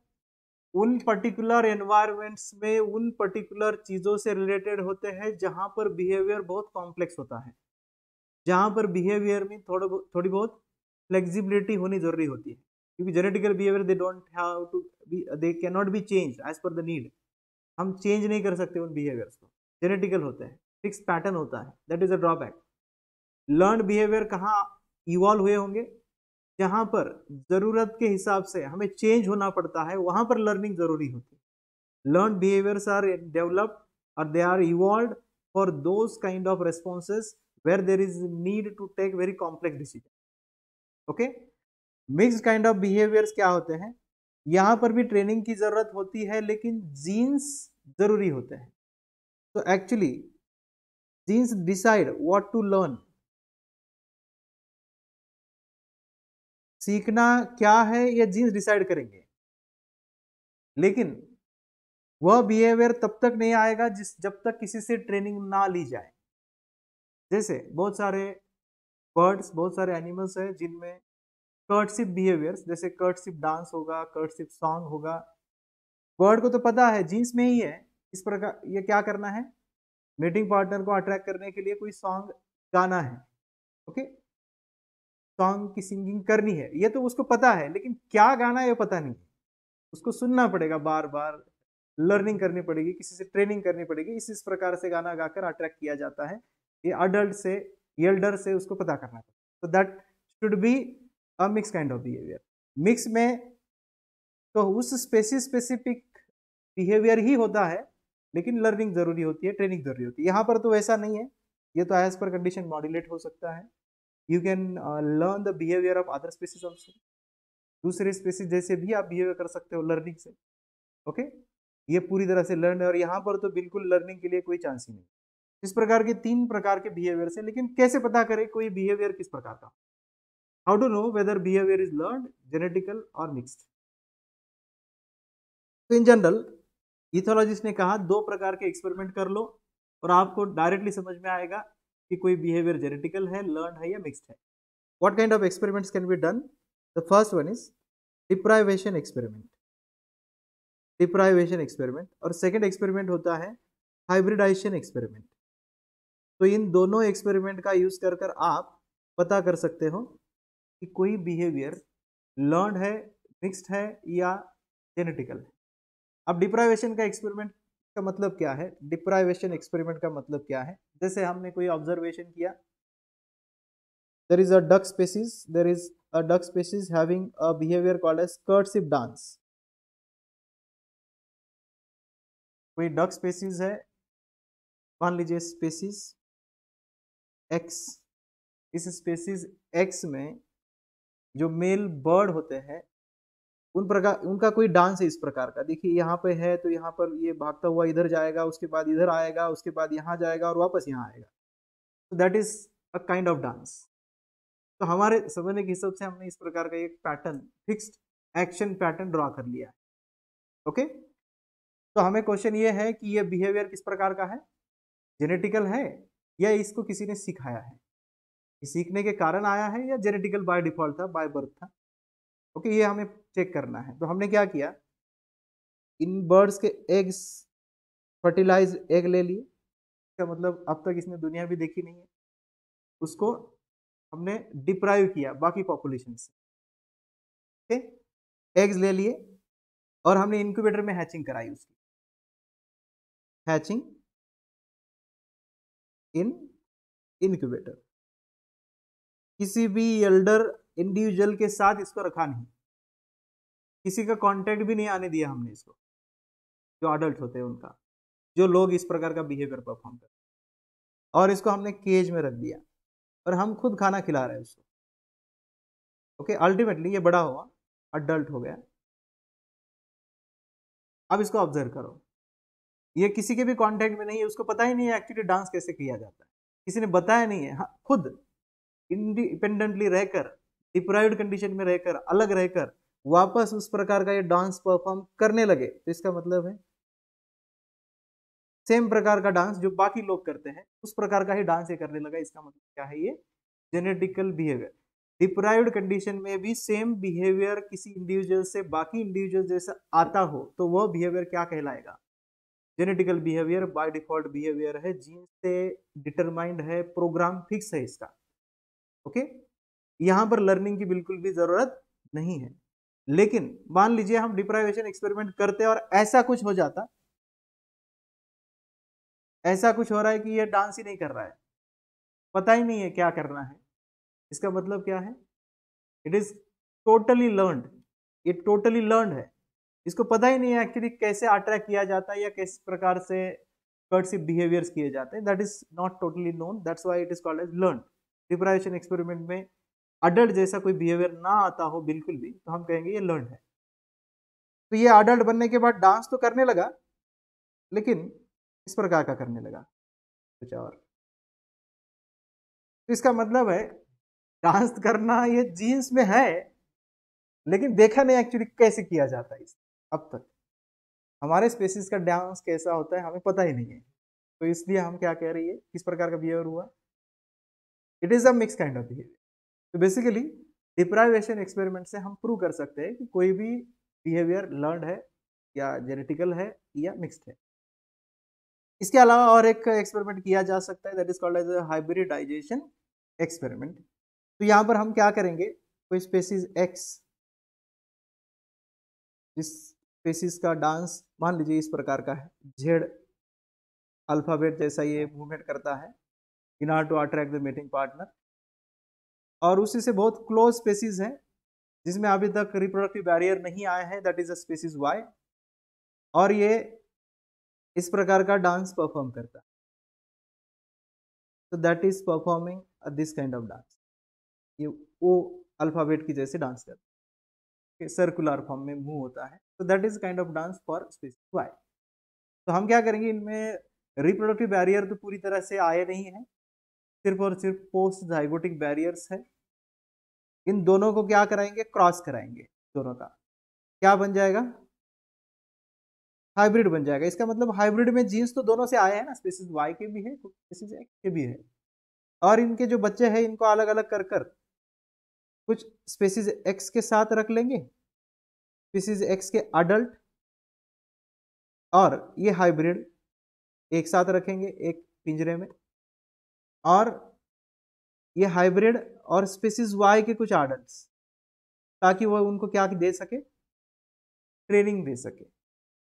उन पर्टिकुलर एनवायरमेंट्स में उन पर्टिकुलर चीज़ों से रिलेटेड होते हैं जहाँ पर बिहेवियर बहुत कॉम्प्लेक्स होता है जहाँ पर बिहेवियर में थोड़ा थोड़ी बहुत फ्लेक्सिबिलिटी होनी जरूरी होती है क्योंकि genetical behaviour they don't have to be they can not be change as per the need हम चेंज नहीं कर सकते उन बिहेवियर्स को जेनेटिकल होते हैं फिक्स पैटर्न होता है that is a drawback learn behaviour कहाँ इवॉल्व हुए होंगे जहाँ पर ज़रूरत के हिसाब से हमें चेंज होना पड़ता है वहाँ पर लर्निंग ज़रूरी होती है लर्न बिहेवियर्स आर डेवलप्ड और they are evolve for those kind of responses where there is need to take very complex decision okay mixed kind of behaviours क्या होते हैं यहाँ पर भी ट्रेनिंग की ज़रूरत होती है लेकिन जीन्स ज़रूरी होते हैं तो actually genes decide what to learn सीखना क्या है ये जीन्स डिसाइड करेंगे लेकिन वह बिहेवियर तब तक नहीं आएगा जिस जब तक किसी से ट्रेनिंग ना ली जाए जैसे बहुत सारे बर्ड्स बहुत सारे एनिमल्स हैं जिनमें कर्टसिप बिहेवियर्स जैसे कर्टसिप डांस होगा कर्टसिप सॉन्ग होगा वर्ड को तो पता है जींस में ही है इस प्रकार ये क्या करना है मीटिंग पार्टनर को अट्रैक्ट करने के लिए कोई सॉन्ग गाना है ओके सॉन्ग की सिंगिंग करनी है ये तो उसको पता है लेकिन क्या गाना है ये पता नहीं उसको सुनना पड़ेगा बार बार लर्निंग करनी पड़ेगी किसी से ट्रेनिंग करनी पड़ेगी इस इस प्रकार से गाना गाकर अट्रैक्ट किया जाता है ये अडल्ट से एल्डर से उसको पता करना पड़ेगा तो that should be a mix kind of behaviour mix में तो उस स्पेसिस स्पेसिफिक बिहेवियर ही होता है लेकिन लर्निंग ज़रूरी होती है ट्रेनिंग ज़रूरी होती है यहाँ पर तो वैसा नहीं है ये तो एज पर कंडीशन मॉड्यूलेट हो सकता है you can learn the behaviour of other species also दूसरे स्पेसिस जैसे भी आप बिहेवियर कर सकते हो लर्निंग से ओके okay? ये पूरी तरह से लर्न है और यहाँ पर तो बिल्कुल लर्निंग के लिए कोई चांस ही नहीं इस प्रकार के तीन प्रकार के बिहेवियर है लेकिन कैसे पता करें कोई बिहेवियर किस प्रकार का How to know whether behavior is learned, genetical or mixed? so in general ethologist ne kaha do prakar ke experiment kar lo aur aapko directly samajh mein aayega ki koi behavior genetical hai learned hai ya mixed hai what kind of experiments can be done the first one is deprivation experiment deprivation experiment और second experiment होता है hybridization experiment तो इन दोनों experiment का use कर कर आप पता कर सकते हो कि कोई बिहेवियर लर्न है मिक्सड है या जेनेटिकल है अब डिप्राइवेशन का एक्सपेरिमेंट का मतलब क्या है डिप्राइवेशन एक्सपेरिमेंट का मतलब क्या है जैसे हमने कोई ऑब्जर्वेशन किया there is a duck species there is a duck species having a behaviour called as curtsive dance कोई डक स्पेसिस है मान लीजिए स्पेसिस एक्स इस स्पेसिस एक्स में जो मेल बर्ड होते हैं उन प्रकार उनका कोई डांस है इस प्रकार का देखिए यहाँ पे है तो यहाँ पर ये भागता हुआ इधर जाएगा उसके बाद इधर आएगा उसके बाद यहाँ जाएगा और वापस यहाँ आएगा तो that is a kind of dance तो हमारे समझने के हिसाब से हमने इस प्रकार का एक pattern fixed action pattern draw कर लिया है ओके तो हमें क्वेश्चन ये है कि ये बिहेवियर किस प्रकार का है जेनेटिकल है या इसको किसी ने सिखाया है ये सीखने के कारण आया है या जेनेटिकल बाय डिफॉल्ट था बाय बर्थ था ओके okay, ये हमें चेक करना है तो हमने क्या किया इन बर्ड्स के एग्स फर्टिलाइज एग ले लिए इसका मतलब अब तक इसने दुनिया भी देखी नहीं है उसको हमने डिप्राइव किया बाकी पॉपुलेशन से ठीक okay? एग्स ले लिए और हमने इंक्यूबेटर में हैचिंग कराई उसकी हैचिंग इन इनक्यूबेटर किसी भी एल्डर इंडिविजुअल के साथ इसको रखा नहीं किसी का कांटेक्ट भी नहीं आने दिया हमने इसको जो अडल्ट होते हैं उनका जो लोग इस प्रकार का बिहेवियर परफॉर्म करते और इसको हमने केज में रख दिया और हम खुद खाना खिला रहे हैं उसको ओके अल्टीमेटली ये बड़ा हुआ अडल्ट हो गया अब इसको ऑब्जर्व करो ये किसी के भी कांटेक्ट में नहीं है उसको पता ही नहीं है एक्चुअली डांस कैसे किया जाता है किसी ने बताया नहीं है हाँ, खुद इंडिपेंडेंटली रहकर डिप्राइव्ड कंडीशन में रहकर अलग रहकर वापस उस प्रकार का ये डांस परफॉर्म करने लगे तो इसका मतलब है सेम प्रकार का डांस जो बाकी लोग करते हैं उस प्रकार का ही डांस ये करने लगा इसका मतलब क्या है ये जेनेटिकल बिहेवियर डिप्राइव्ड कंडीशन में भी सेम बिहेवियर किसी इंडिविजुअल से बाकी इंडिविजुअल जैसे आता हो तो वह बिहेवियर क्या कहलाएगा genetical behaviour by default behaviour है जीन से डिटरमाइंड है प्रोग्राम फिक्स है इसका ओके यहाँ पर लर्निंग की बिल्कुल भी ज़रूरत नहीं है लेकिन मान लीजिए हम डिप्राइवेशन एक्सपेरिमेंट करते और ऐसा कुछ हो जाता ऐसा कुछ हो रहा है कि यह डांस ही नहीं कर रहा है पता ही नहीं है क्या करना है इसका मतलब क्या है इट इज़ टोटली लर्नड ये टोटली लर्न है इसको पता ही नहीं है एक्चुअली कैसे अट्रैक्ट किया जाता है या किस प्रकार से बिहेवियर्स किए जाते हैं that is not totally known that's why it is called as learn deprivation experiment में अडल्ट जैसा कोई बिहेवियर ना आता हो बिल्कुल भी तो हम कहेंगे ये लर्न है तो ये अडल्ट बनने के बाद डांस तो करने लगा लेकिन इस प्रकार का करने लगा कुछ और तो इसका मतलब है डांस करना ये जीन्स में है लेकिन देखा नहीं एक्चुअली कैसे किया जाता है अब तक हमारे स्पेसिस का डांस कैसा होता है हमें पता ही नहीं है तो इसलिए हम क्या कह रही है किस प्रकार का बिहेवियर हुआ it is a mix kind of behaviour तो बेसिकली डिप्राइवेशन एक्सपेरिमेंट से हम प्रूव कर सकते हैं कि कोई भी बिहेवियर लर्न है या जेनेटिकल है या मिक्सड है इसके अलावा और एक एक्सपेरिमेंट किया जा सकता है that is called as hybridisation experiment तो यहाँ पर हम क्या करेंगे कोई स्पेसिस एक्स जिस स्पेसिस का डांस मान लीजिए इस प्रकार का है जेड अल्फ़ाबेट जैसा ये मूवमेंट करता है इन आर to attract the mating partner और उसी से बहुत क्लोज स्पेसीज हैं जिसमें अभी तक रिप्रोडक्टिव बैरियर नहीं आए हैं that is a species Y और ये इस प्रकार का डांस परफॉर्म करता है तो that is performing this kind of dance ये वो अल्फ़ाबेट की जैसे डांस करता है सर्कुलर फॉर्म में मूव होता है तो that is kind of dance for species Y तो हम क्या करेंगे इनमें रिप्रोडक्टिव बैरियर तो पूरी तरह से आए नहीं है सिर्फ और सिर्फ पोस्ट जाइगोटिक बैरियर्स है इन दोनों को क्या कराएंगे क्रॉस कराएंगे दोनों का क्या बन जाएगा हाइब्रिड बन जाएगा इसका मतलब हाइब्रिड में जीन्स तो दोनों से आए हैं ना स्पेसिस वाई के भी है स्पेसिस एक्स के भी है और इनके जो बच्चे हैं इनको अलग अलग कर कर कुछ स्पेसिस एक्स के साथ रख लेंगे स्पेसिस एक्स के अडल्ट और ये हाइब्रिड एक साथ रखेंगे एक पिंजरे में और ये हाइब्रिड और स्पेसिस वाई के कुछ आडल्ट ताकि वह उनको क्या दे सके ट्रेनिंग दे सके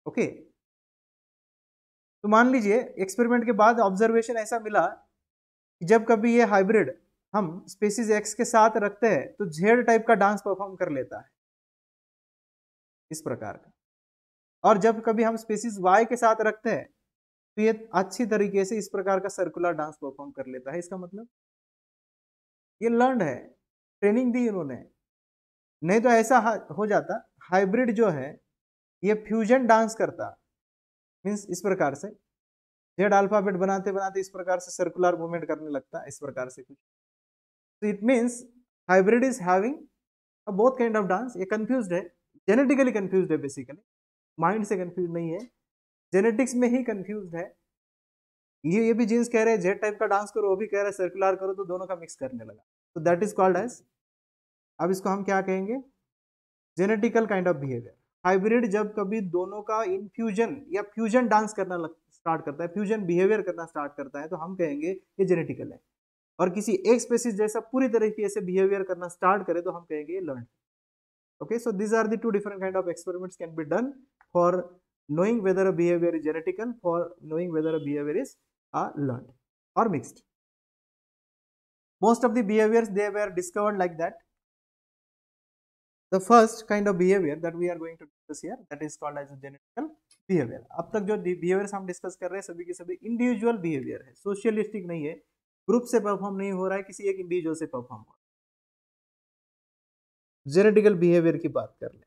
ओके तो मान लीजिए एक्सपेरिमेंट के बाद ऑब्जर्वेशन ऐसा मिला कि जब कभी ये हाइब्रिड हम स्पेसिस एक्स के साथ रखते हैं तो झेड टाइप का डांस परफॉर्म कर लेता है इस प्रकार का और जब कभी हम स्पेसिस वाई के साथ रखते हैं तो ये अच्छी तरीके से इस प्रकार का सर्कुलर डांस परफॉर्म कर लेता है इसका मतलब ये लर्न है ट्रेनिंग दी इन्होंने नहीं तो ऐसा हो जाता हाइब्रिड जो है ये फ्यूजन डांस करता मीन्स इस प्रकार से जेड अल्फाबेट बनाते बनाते इस प्रकार से सर्कुलर मूवमेंट करने लगता है इस प्रकार से कुछ तो it means hybrid is having a both kind of dance ये कन्फ्यूज है जेनेटिकली कन्फ्यूज है बेसिकली माइंड से कन्फ्यूज नहीं है जेनेटिक्स में ही कंफ्यूज है ये ये भी जीन्स कह रहे हैं जेड टाइप का डांस करो वो भी कह रहा है सर्कुलर करो तो दोनों का मिक्स करने लगा तो दैट इज कॉल्ड एज अब इसको हम क्या कहेंगे genetical kind of behaviour hybrid जब कभी दोनों का इन्फ्यूजन या फ्यूजन डांस करना लग, स्टार्ट करता है फ्यूजन बिहेवियर करना स्टार्ट करता है तो हम कहेंगे ये जेनेटिकल है और किसी एक स्पेसिस जैसा पूरी की ऐसे बिहेवियर करना स्टार्ट करे तो हम कहेंगे learn okay so these are the two different kind of experiments can be done for knowing whether a behavior is genetical for knowing whether a behavior is uh, learned or mixed. Most of the behaviors they were discovered like that. The first kind of behavior that we are going to discuss here that is called as a genetical behavior. अब तक जो behaviors हम discuss कर रहे हैं सभी के सभी individual behavior है socialistic नहीं है ग्रुप से परफॉर्म नहीं हो रहा है किसी एक इंडिविजुअल से परफॉर्म हो रहा है जेनेटिकल बिहेवियर की बात कर लें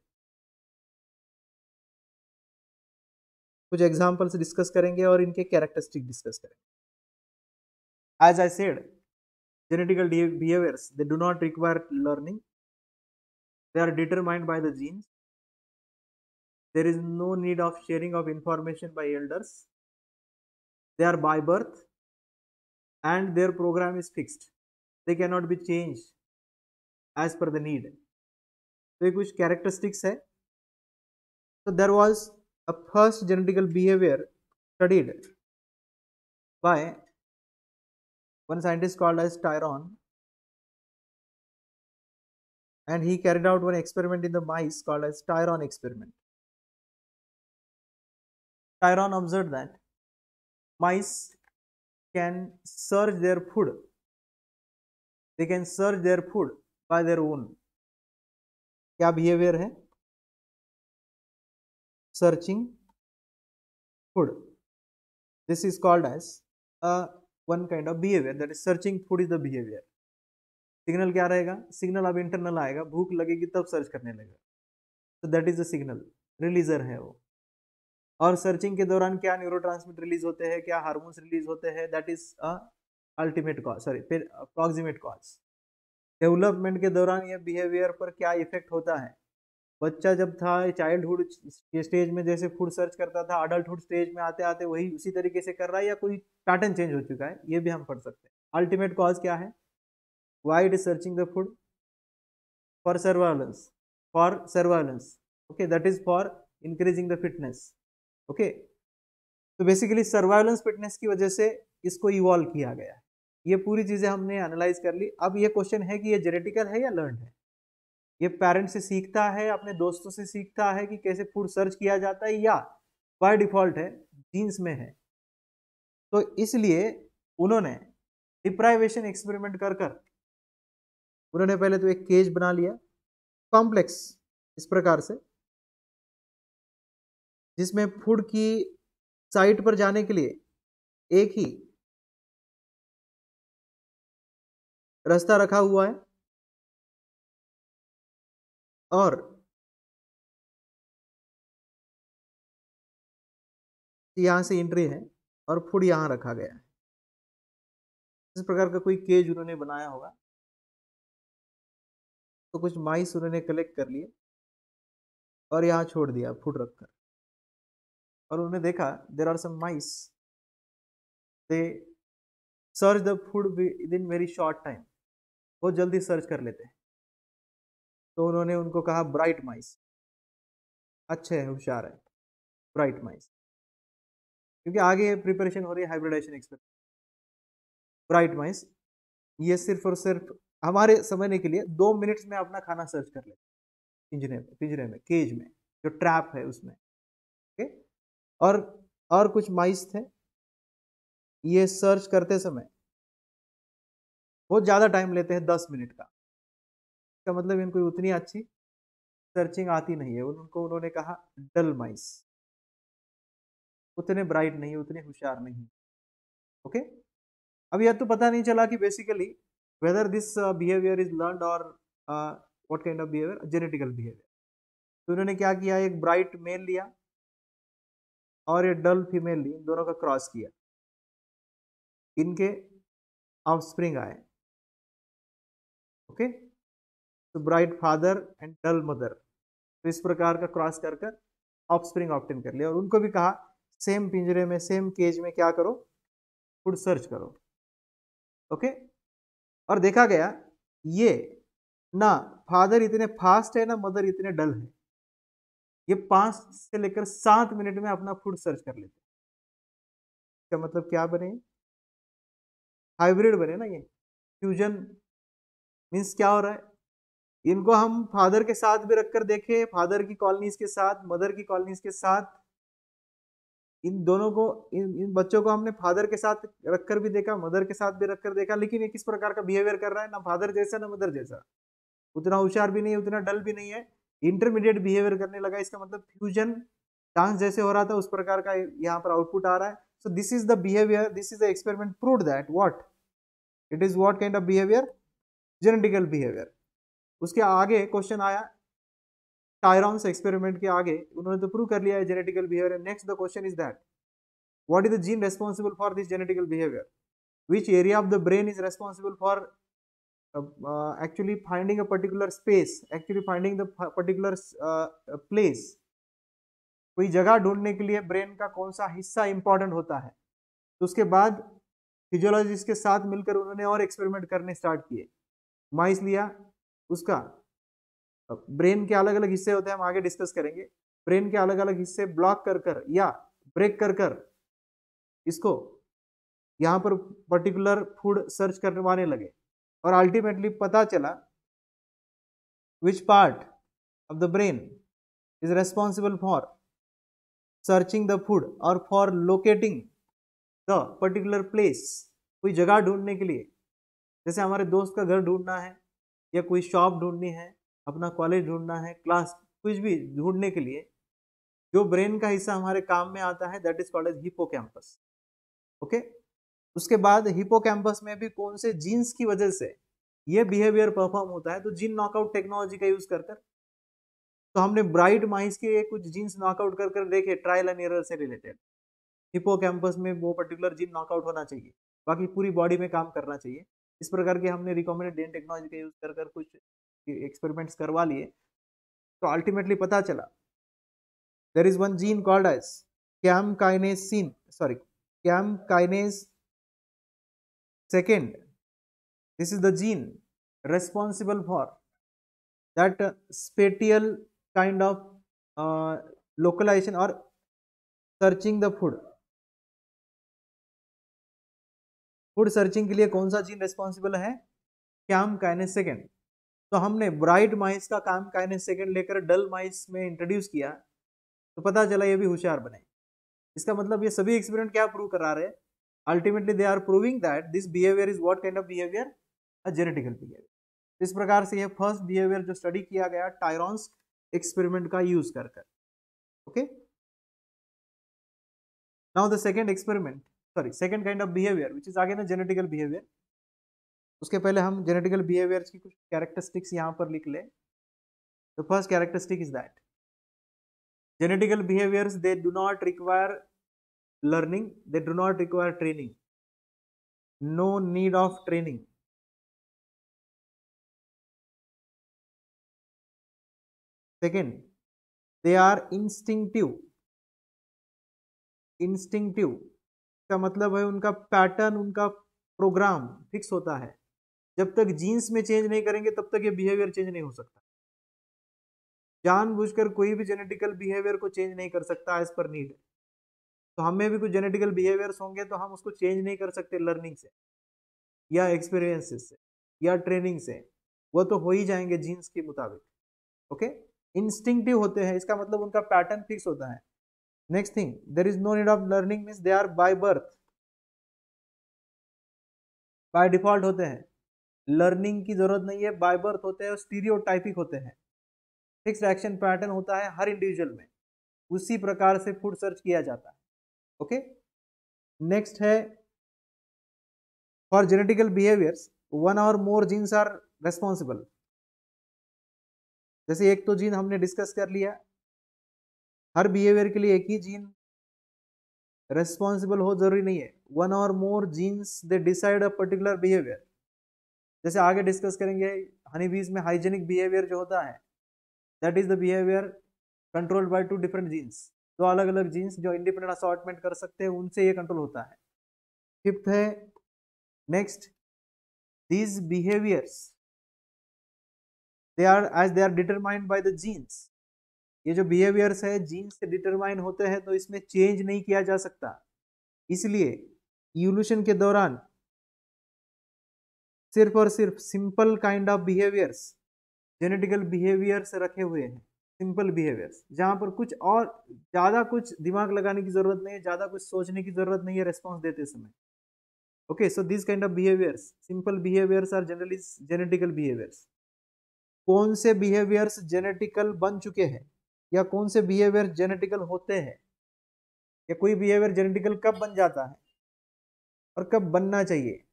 कुछ एग्जाम्पल्स डिस्कस करेंगे और इनके कैरेक्टरिस्टिक डिस्कस करेंगे as I said genetical behaviours they do not require learning they are determined by the genes there is no need of sharing of information by elders they are by birth and their programme is fixed they can not be change as per the need तो ये कुछ characteristics है तो there was a first genetical behavior studied by one scientist called as Tyrone and he carried out one experiment in the mice called as Tyrone experiment. Tyrone observed that mice can search their food, they can search their food by their own. क्या behaviour है searching food. This is called as a one kind of behavior that is searching food is the behavior. Signal क्या रहेगा signal अब internal आएगा भूख लगेगी तब search करने लगेगा तो that is the signal releaser है वो और सर्चिंग के दौरान क्या न्यूरो रिलीज होते हैं क्या हार्मोन्स रिलीज होते हैं that is ultimate cause sorry फिर अप्रॉक्सीमेट कॉज डेवलपमेंट के दौरान ये बिहेवियर पर क्या इफेक्ट होता है बच्चा जब था चाइल्डहुड के स्टेज में जैसे फूड सर्च करता था अडल्टहुड स्टेज में आते आते वही उसी तरीके से कर रहा है या कोई पैटर्न चेंज हो चुका है ये भी हम पढ़ सकते हैं अल्टीमेट कॉज क्या है why is searching the food for surveillance for surveillance okay that is for increasing the fitness okay तो बेसिकली सर्वाइलेंस फिटनेस की वजह से इसको इवॉल्व किया गया ये पूरी चीज़ें हमने एनालाइज कर ली अब ये क्वेश्चन है कि ये जेनेटिकल है या लर्न है ये पेरेंट्स से सीखता है अपने दोस्तों से सीखता है कि कैसे फूड सर्च किया जाता है या बाय डिफॉल्ट है जीन्स में है तो इसलिए उन्होंने डिप्राइवेशन एक्सपेरिमेंट कर कर उन्होंने पहले तो एक केज बना लिया कॉम्प्लेक्स इस प्रकार से जिसमें फूड की साइट पर जाने के लिए एक ही रास्ता रखा हुआ है और यहाँ से एंट्री है और फूड यहाँ रखा गया है इस प्रकार का कोई केज उन्होंने बनाया होगा तो कुछ माइस उन्होंने कलेक्ट कर लिए और यहाँ छोड़ दिया फूड रखकर और उन्होंने देखा there are some mice they search the food within very short time बहुत जल्दी सर्च कर लेते हैं तो उन्होंने उनको कहा ब्राइट माइस अच्छे है होशियार है ब्राइट माइस क्योंकि आगे प्रिपरेशन हो रही है हाइब्रिडाइजेशन एक्सपेरिमेंट ब्राइट माइस ये सिर्फ और सिर्फ हमारे समझने के लिए दो मिनट्स में अपना खाना सर्च कर लेते पिंजरे में पिंजरे में केज में जो ट्रैप है उसमें ओके और और कुछ माइस थे ये सर्च करते समय बहुत ज़्यादा टाइम लेते हैं दस मिनट का इसका मतलब इनको उतनी अच्छी सर्चिंग आती नहीं है उनको उन्होंने कहा डल माइस उतने ब्राइट नहीं उतने होशियार नहीं ओके अब यह तो पता नहीं चला कि basically whether this behaviour is learn or what kind of behaviour genetical behaviour तो उन्होंने क्या किया एक ब्राइट मेल लिया और एक डल फीमेल ली इन दोनों का क्रॉस किया इनके ऑफ आए ओके okay? तो bright father and dull mother तो इस प्रकार का क्रॉस कर कर ऑफ स्प्रिंग ऑप्टेन कर लिया और उनको भी कहा सेम पिंजरे में सेम केज में क्या करो फूड सर्च करो ओके और देखा गया ये ना फादर इतने फास्ट है ना मदर इतने डल है ये पांच से लेकर सात मिनट में अपना फूड सर्च कर लेते इसका मतलब क्या बने हाइब्रिड बने ना ये फ्यूजन मीन्स क्या हो रहा है इनको हम फादर के साथ भी रखकर देखें फादर की कॉलोनीज के साथ मदर की कॉलोनीज के साथ इन दोनों को इन इन बच्चों को हमने फादर के साथ रखकर भी देखा मदर के साथ भी रखकर देखा लेकिन ये किस प्रकार का बिहेवियर कर रहा है ना फादर जैसा ना मदर जैसा उतना होशियार भी नहीं है उतना डल भी नहीं है इंटरमीडिएट बिहेवियर करने लगा इसका मतलब फ्यूजन डांस जैसे हो रहा था उस प्रकार का यहाँ पर आउटपुट आ रहा है so this is the behaviour this is the experiment prove that what it is what kind of behaviour genetical behaviour उसके आगे क्वेश्चन आया टायरॉन्स एक्सपेरिमेंट के आगे उन्होंने तो प्रूव कर लिया है genetical behaviour next the question is that what is the gene responsible for this genetical behaviour which area of the brain is responsible for actually finding a particular space actually finding the particular place कोई जगह ढूंढने के लिए brain का कौन सा हिस्सा important होता है तो उसके बाद फिजियोलॉजिस्ट के साथ मिलकर उन्होंने और एक्सपेरिमेंट करने स्टार्ट किए माइस लिया उसका ब्रेन के अलग अलग हिस्से होते हैं हम आगे डिस्कस करेंगे ब्रेन के अलग अलग हिस्से ब्लॉक कर कर या ब्रेक कर कर इसको यहाँ पर पर्टिकुलर फूड सर्च करवाने लगे और अल्टीमेटली पता चला which part of the brain is responsible for searching the food और for locating the particular place कोई जगह ढूंढने के लिए जैसे हमारे दोस्त का घर ढूंढना है या कोई शॉप ढूंढनी है अपना कॉलेज ढूंढना है क्लास कुछ भी ढूंढने के लिए जो ब्रेन का हिस्सा हमारे काम में आता है that is called as hippocampus okay उसके बाद हिपो कैंपस में भी कौन से जीन्स की वजह से ये बिहेवियर परफॉर्म होता है तो जीन नॉकआउट टेक्नोलॉजी का यूज कर कर तो हमने ब्राइट माइस के कुछ जीन्स नॉकआउट कर कर देखे ट्रायल एंड एरर से रिलेटेड हिपो कैंपस में वो पर्टिकुलर जीन नॉकआउट होना चाहिए बाकी पूरी बॉडी में काम करना चाहिए इस प्रकार के हमने रिकॉमेंडेड डेन टेक्नोलॉजी का यूज़ कर कर कुछ एक्सपेरिमेंट्स करवा लिए तो अल्टीमेटली पता चला there is one gene called as CaM kinase seen sorry CaM kinase second this is the gene responsible for that spatial kind of localisation और searching the food food searching के लिए कौन सा जीन रिस्पॉन्सिबल है CaM kinase second तो हमने bright माइस का काम काइनेस सेकेंड लेकर डल माइस में इंट्रोड्यूस किया तो पता चला ये भी होशियार बने इसका मतलब ये सभी एक्सपेरिमेंट क्या प्रूव करा रहे हैं ultimately they are proving that this behaviour is what kind of behaviour a genetical behaviour इस प्रकार से यह फर्स्ट बिहेवियर जो स्टडी किया गया टायरॉन्स एक्सपेरिमेंट का यूज कर कर okay now the second experiment sorry second kind of behaviour which is again genetical behaviour उसके पहले हम जेनेटिकल बिहेवियर की कुछ कैरेक्टरिस्टिक्स यहाँ पर लिख लें the first characteristic is that genetical behaviours they do not require learning they do not require training no need of training second they are instinctive instinctive का मतलब है उनका पैटर्न उनका प्रोग्राम फिक्स होता है जब तक जीन्स में चेंज नहीं करेंगे तब तक ये बिहेवियर चेंज नहीं हो सकता जानबूझकर कोई भी जेनेटिकल बिहेवियर को चेंज नहीं कर सकता एज पर नीड तो हमें भी कुछ जेनेटिकल बिहेवियर्स होंगे तो हम उसको चेंज नहीं कर सकते लर्निंग से या एक्सपीरियंसेस से या ट्रेनिंग से वो तो हो ही जाएंगे जीन्स के मुताबिक ओके इंस्टिंक्टिव होते हैं इसका मतलब उनका पैटर्न फिक्स होता है next thing there is no need of learning means they are by birth by default होते हैं लर्निंग की जरूरत नहीं है बाय बर्थ होते हैं और स्टीरियोटाइपिक होते हैं फिक्स एक्शन पैटर्न होता है हर इंडिविजुअल में उसी प्रकार से फूड सर्च किया जाता है ओके नेक्स्ट है for genetical behaviours one or more jeans are responsible जैसे एक तो जीन हमने डिस्कस कर लिया हर बिहेवियर के लिए एक ही जीन रेस्पॉन्सिबल हो जरूरी नहीं है one or more genes they decide a particular behaviour जैसे आगे डिस्कस करेंगे हनी बीज में हाइजेनिक बिहेवियर जो होता है that is the behaviour controlled by two different genes दो अलग अलग जीन्स जो इंडिपेंडेंट असॉटमेंट कर सकते हैं उनसे ये कंट्रोल होता है फिफ्थ है next these behaviours they are as they are determined by the genes ये जो बिहेवियर्स है जीन से डिटरमाइन होते हैं तो इसमें चेंज नहीं किया जा सकता इसलिए इवोल्यूशन के दौरान सिर्फ और सिर्फ simple kind of behaviours genetical behaviours रखे हुए हैं सिंपल बिहेवियर्स जहां पर कुछ और ज़्यादा कुछ दिमाग लगाने की ज़रूरत नहीं है ज़्यादा कुछ सोचने की ज़रूरत नहीं है रेस्पॉन्स देते समय okay so this kind of behaviours simple behaviours are generally genetical behaviours कौन से बिहेवियर्स जेनेटिकल बन चुके हैं या कौन से बिहेवियर जेनेटिकल होते हैं या कोई बिहेवियर जेनेटिकल कब बन जाता है और कब बनना चाहिए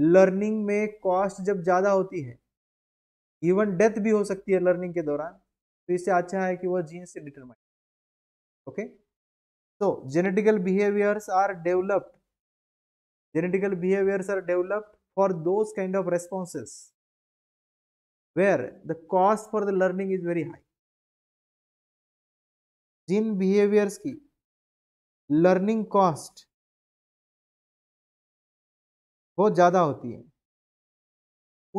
लर्निंग में कॉस्ट जब ज़्यादा होती है इवन डेथ भी हो सकती है लर्निंग के दौरान तो इससे अच्छा है कि वह जीन्स से डिटरमाइन ओके तो genetical behaviours are developed genetical behaviours are developed for those kind of responses where the cost for the learning is very high जिन बिहेवियर्स की लर्निंग कॉस्ट बहुत ज़्यादा होती है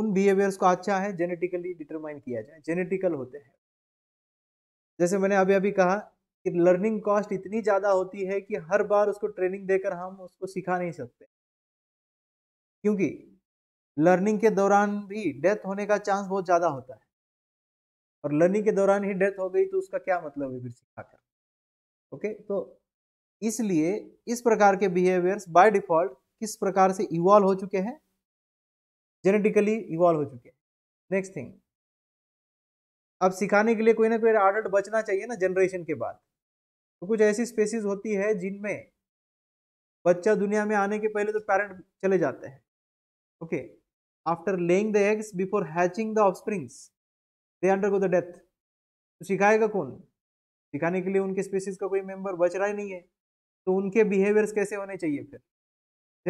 उन बिहेवियर्स को अच्छा है जेनेटिकली डिटरमाइन किया जाए जेनेटिकल होते हैं जैसे मैंने अभी अभी कहा कि लर्निंग कॉस्ट इतनी ज़्यादा होती है कि हर बार उसको ट्रेनिंग देकर हम उसको सिखा नहीं सकते क्योंकि लर्निंग के दौरान भी डेथ होने का चांस बहुत ज़्यादा होता है और लर्निंग के दौरान ही डेथ हो गई तो उसका क्या मतलब है फिर सिखा ओके तो इसलिए इस प्रकार के बिहेवियर्स बाय डिफॉल्ट किस प्रकार से इवॉल्व हो चुके हैं जेनेटिकली इवॉल्व हो चुके हैं नेक्स्ट थिंग अब सिखाने के लिए कोई ना कोई आर्डर बचना चाहिए ना जनरेशन के बाद तो कुछ ऐसी स्पेसीज होती है जिनमें बच्चा दुनिया में आने के पहले तो पेरेंट चले जाते हैं okay after laying the eggs before hatching the offsprings they undergo the death तो सिखाएगा कौन दिखाने के लिए उनके स्पीसीज का कोई मेंबर बच रहा ही नहीं है तो उनके बिहेवियर्स कैसे होने चाहिए फिर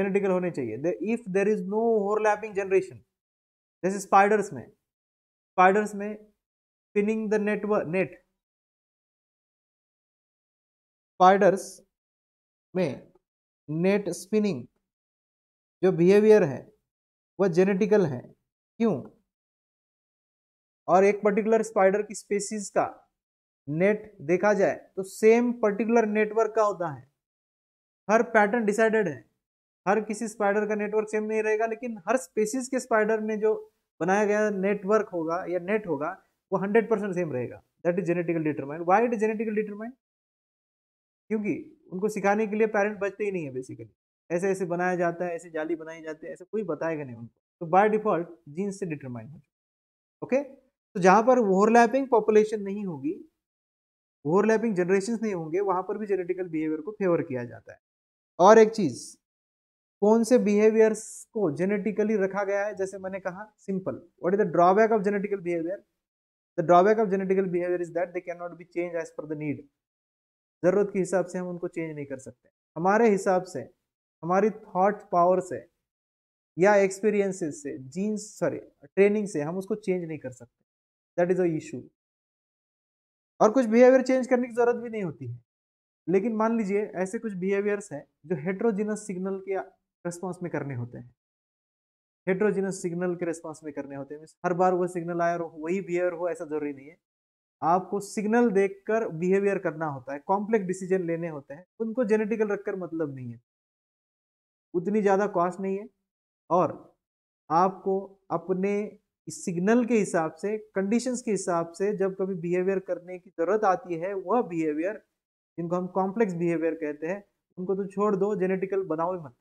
जेनेटिकल होने चाहिए if there is no overlapping generation जैसे स्पाइडर्स में स्पाइडर्स में spinning the network net spiders में नेट स्पिनिंग जो बिहेवियर है वह जेनेटिकल है क्यों और एक पर्टिकुलर स्पाइडर की स्पेसीज का नेट देखा जाए तो सेम पर्टिकुलर नेटवर्क का होता है हर पैटर्न डिसाइडेड है हर किसी स्पाइडर का नेटवर्क सेम नहीं रहेगा लेकिन हर स्पेसिस के स्पाइडर में जो बनाया गया नेटवर्क होगा या नेट होगा वो हंड्रेड परसेंट सेम रहेगा that is genetical determined why it genetical determined क्योंकि उनको सिखाने के लिए पेरेंट बचते ही नहीं है बेसिकली ऐसे ऐसे बनाया जाता है ऐसे जाली बनाई जाती है ऐसे कोई बताएगा नहीं उनको तो बाय डिफॉल्ट जीन्स से डिटरमाइन हो ओके तो जहां पर ओवरलैपिंग पॉपुलेशन नहीं होगी ओवरलैपिंग जनरेशन नहीं होंगे वहाँ पर भी जेनेटिकल बिहेवियर को फेवर किया जाता है और एक चीज़ कौन से बिहेवियर्स को जेनेटिकली रखा गया है जैसे मैंने कहा simple what is the drawback of genetical behaviour the drawback of genetical behaviour is that they can not be change as per the need ज़रूरत के हिसाब से हम उनको चेंज नहीं कर सकते हमारे हिसाब से हमारी थॉट पावर से या एक्सपीरियंसेस से जीन्स सॉरी ट्रेनिंग से हम उसको चेंज नहीं कर सकते दैट इज़ अ इशू और कुछ बिहेवियर चेंज करने की ज़रूरत भी नहीं होती है लेकिन मान लीजिए ऐसे कुछ बिहेवियर्स हैं जो हेट्रोजिनस सिग्नल के रेस्पॉन्स में करने होते हैं हेट्रोजिनस सिग्नल के रेस्पॉन्स में करने होते हैं हर बार वो सिग्नल आया और वही बिहेवियर हो ऐसा ज़रूरी नहीं है आपको सिग्नल देखकर बिहेवियर करना होता है कॉम्प्लेक्स डिसीजन लेने होते हैं उनको जेनेटिकल रखकर मतलब नहीं है उतनी ज़्यादा कॉस्ट नहीं है और आपको अपने सिग्नल के हिसाब से कंडीशंस के हिसाब से जब कभी बिहेवियर करने की ज़रूरत आती है वह बिहेवियर जिनको हम कॉम्प्लेक्स बिहेवियर कहते हैं उनको तो छोड़ दो जेनेटिकल बनाओ ही मत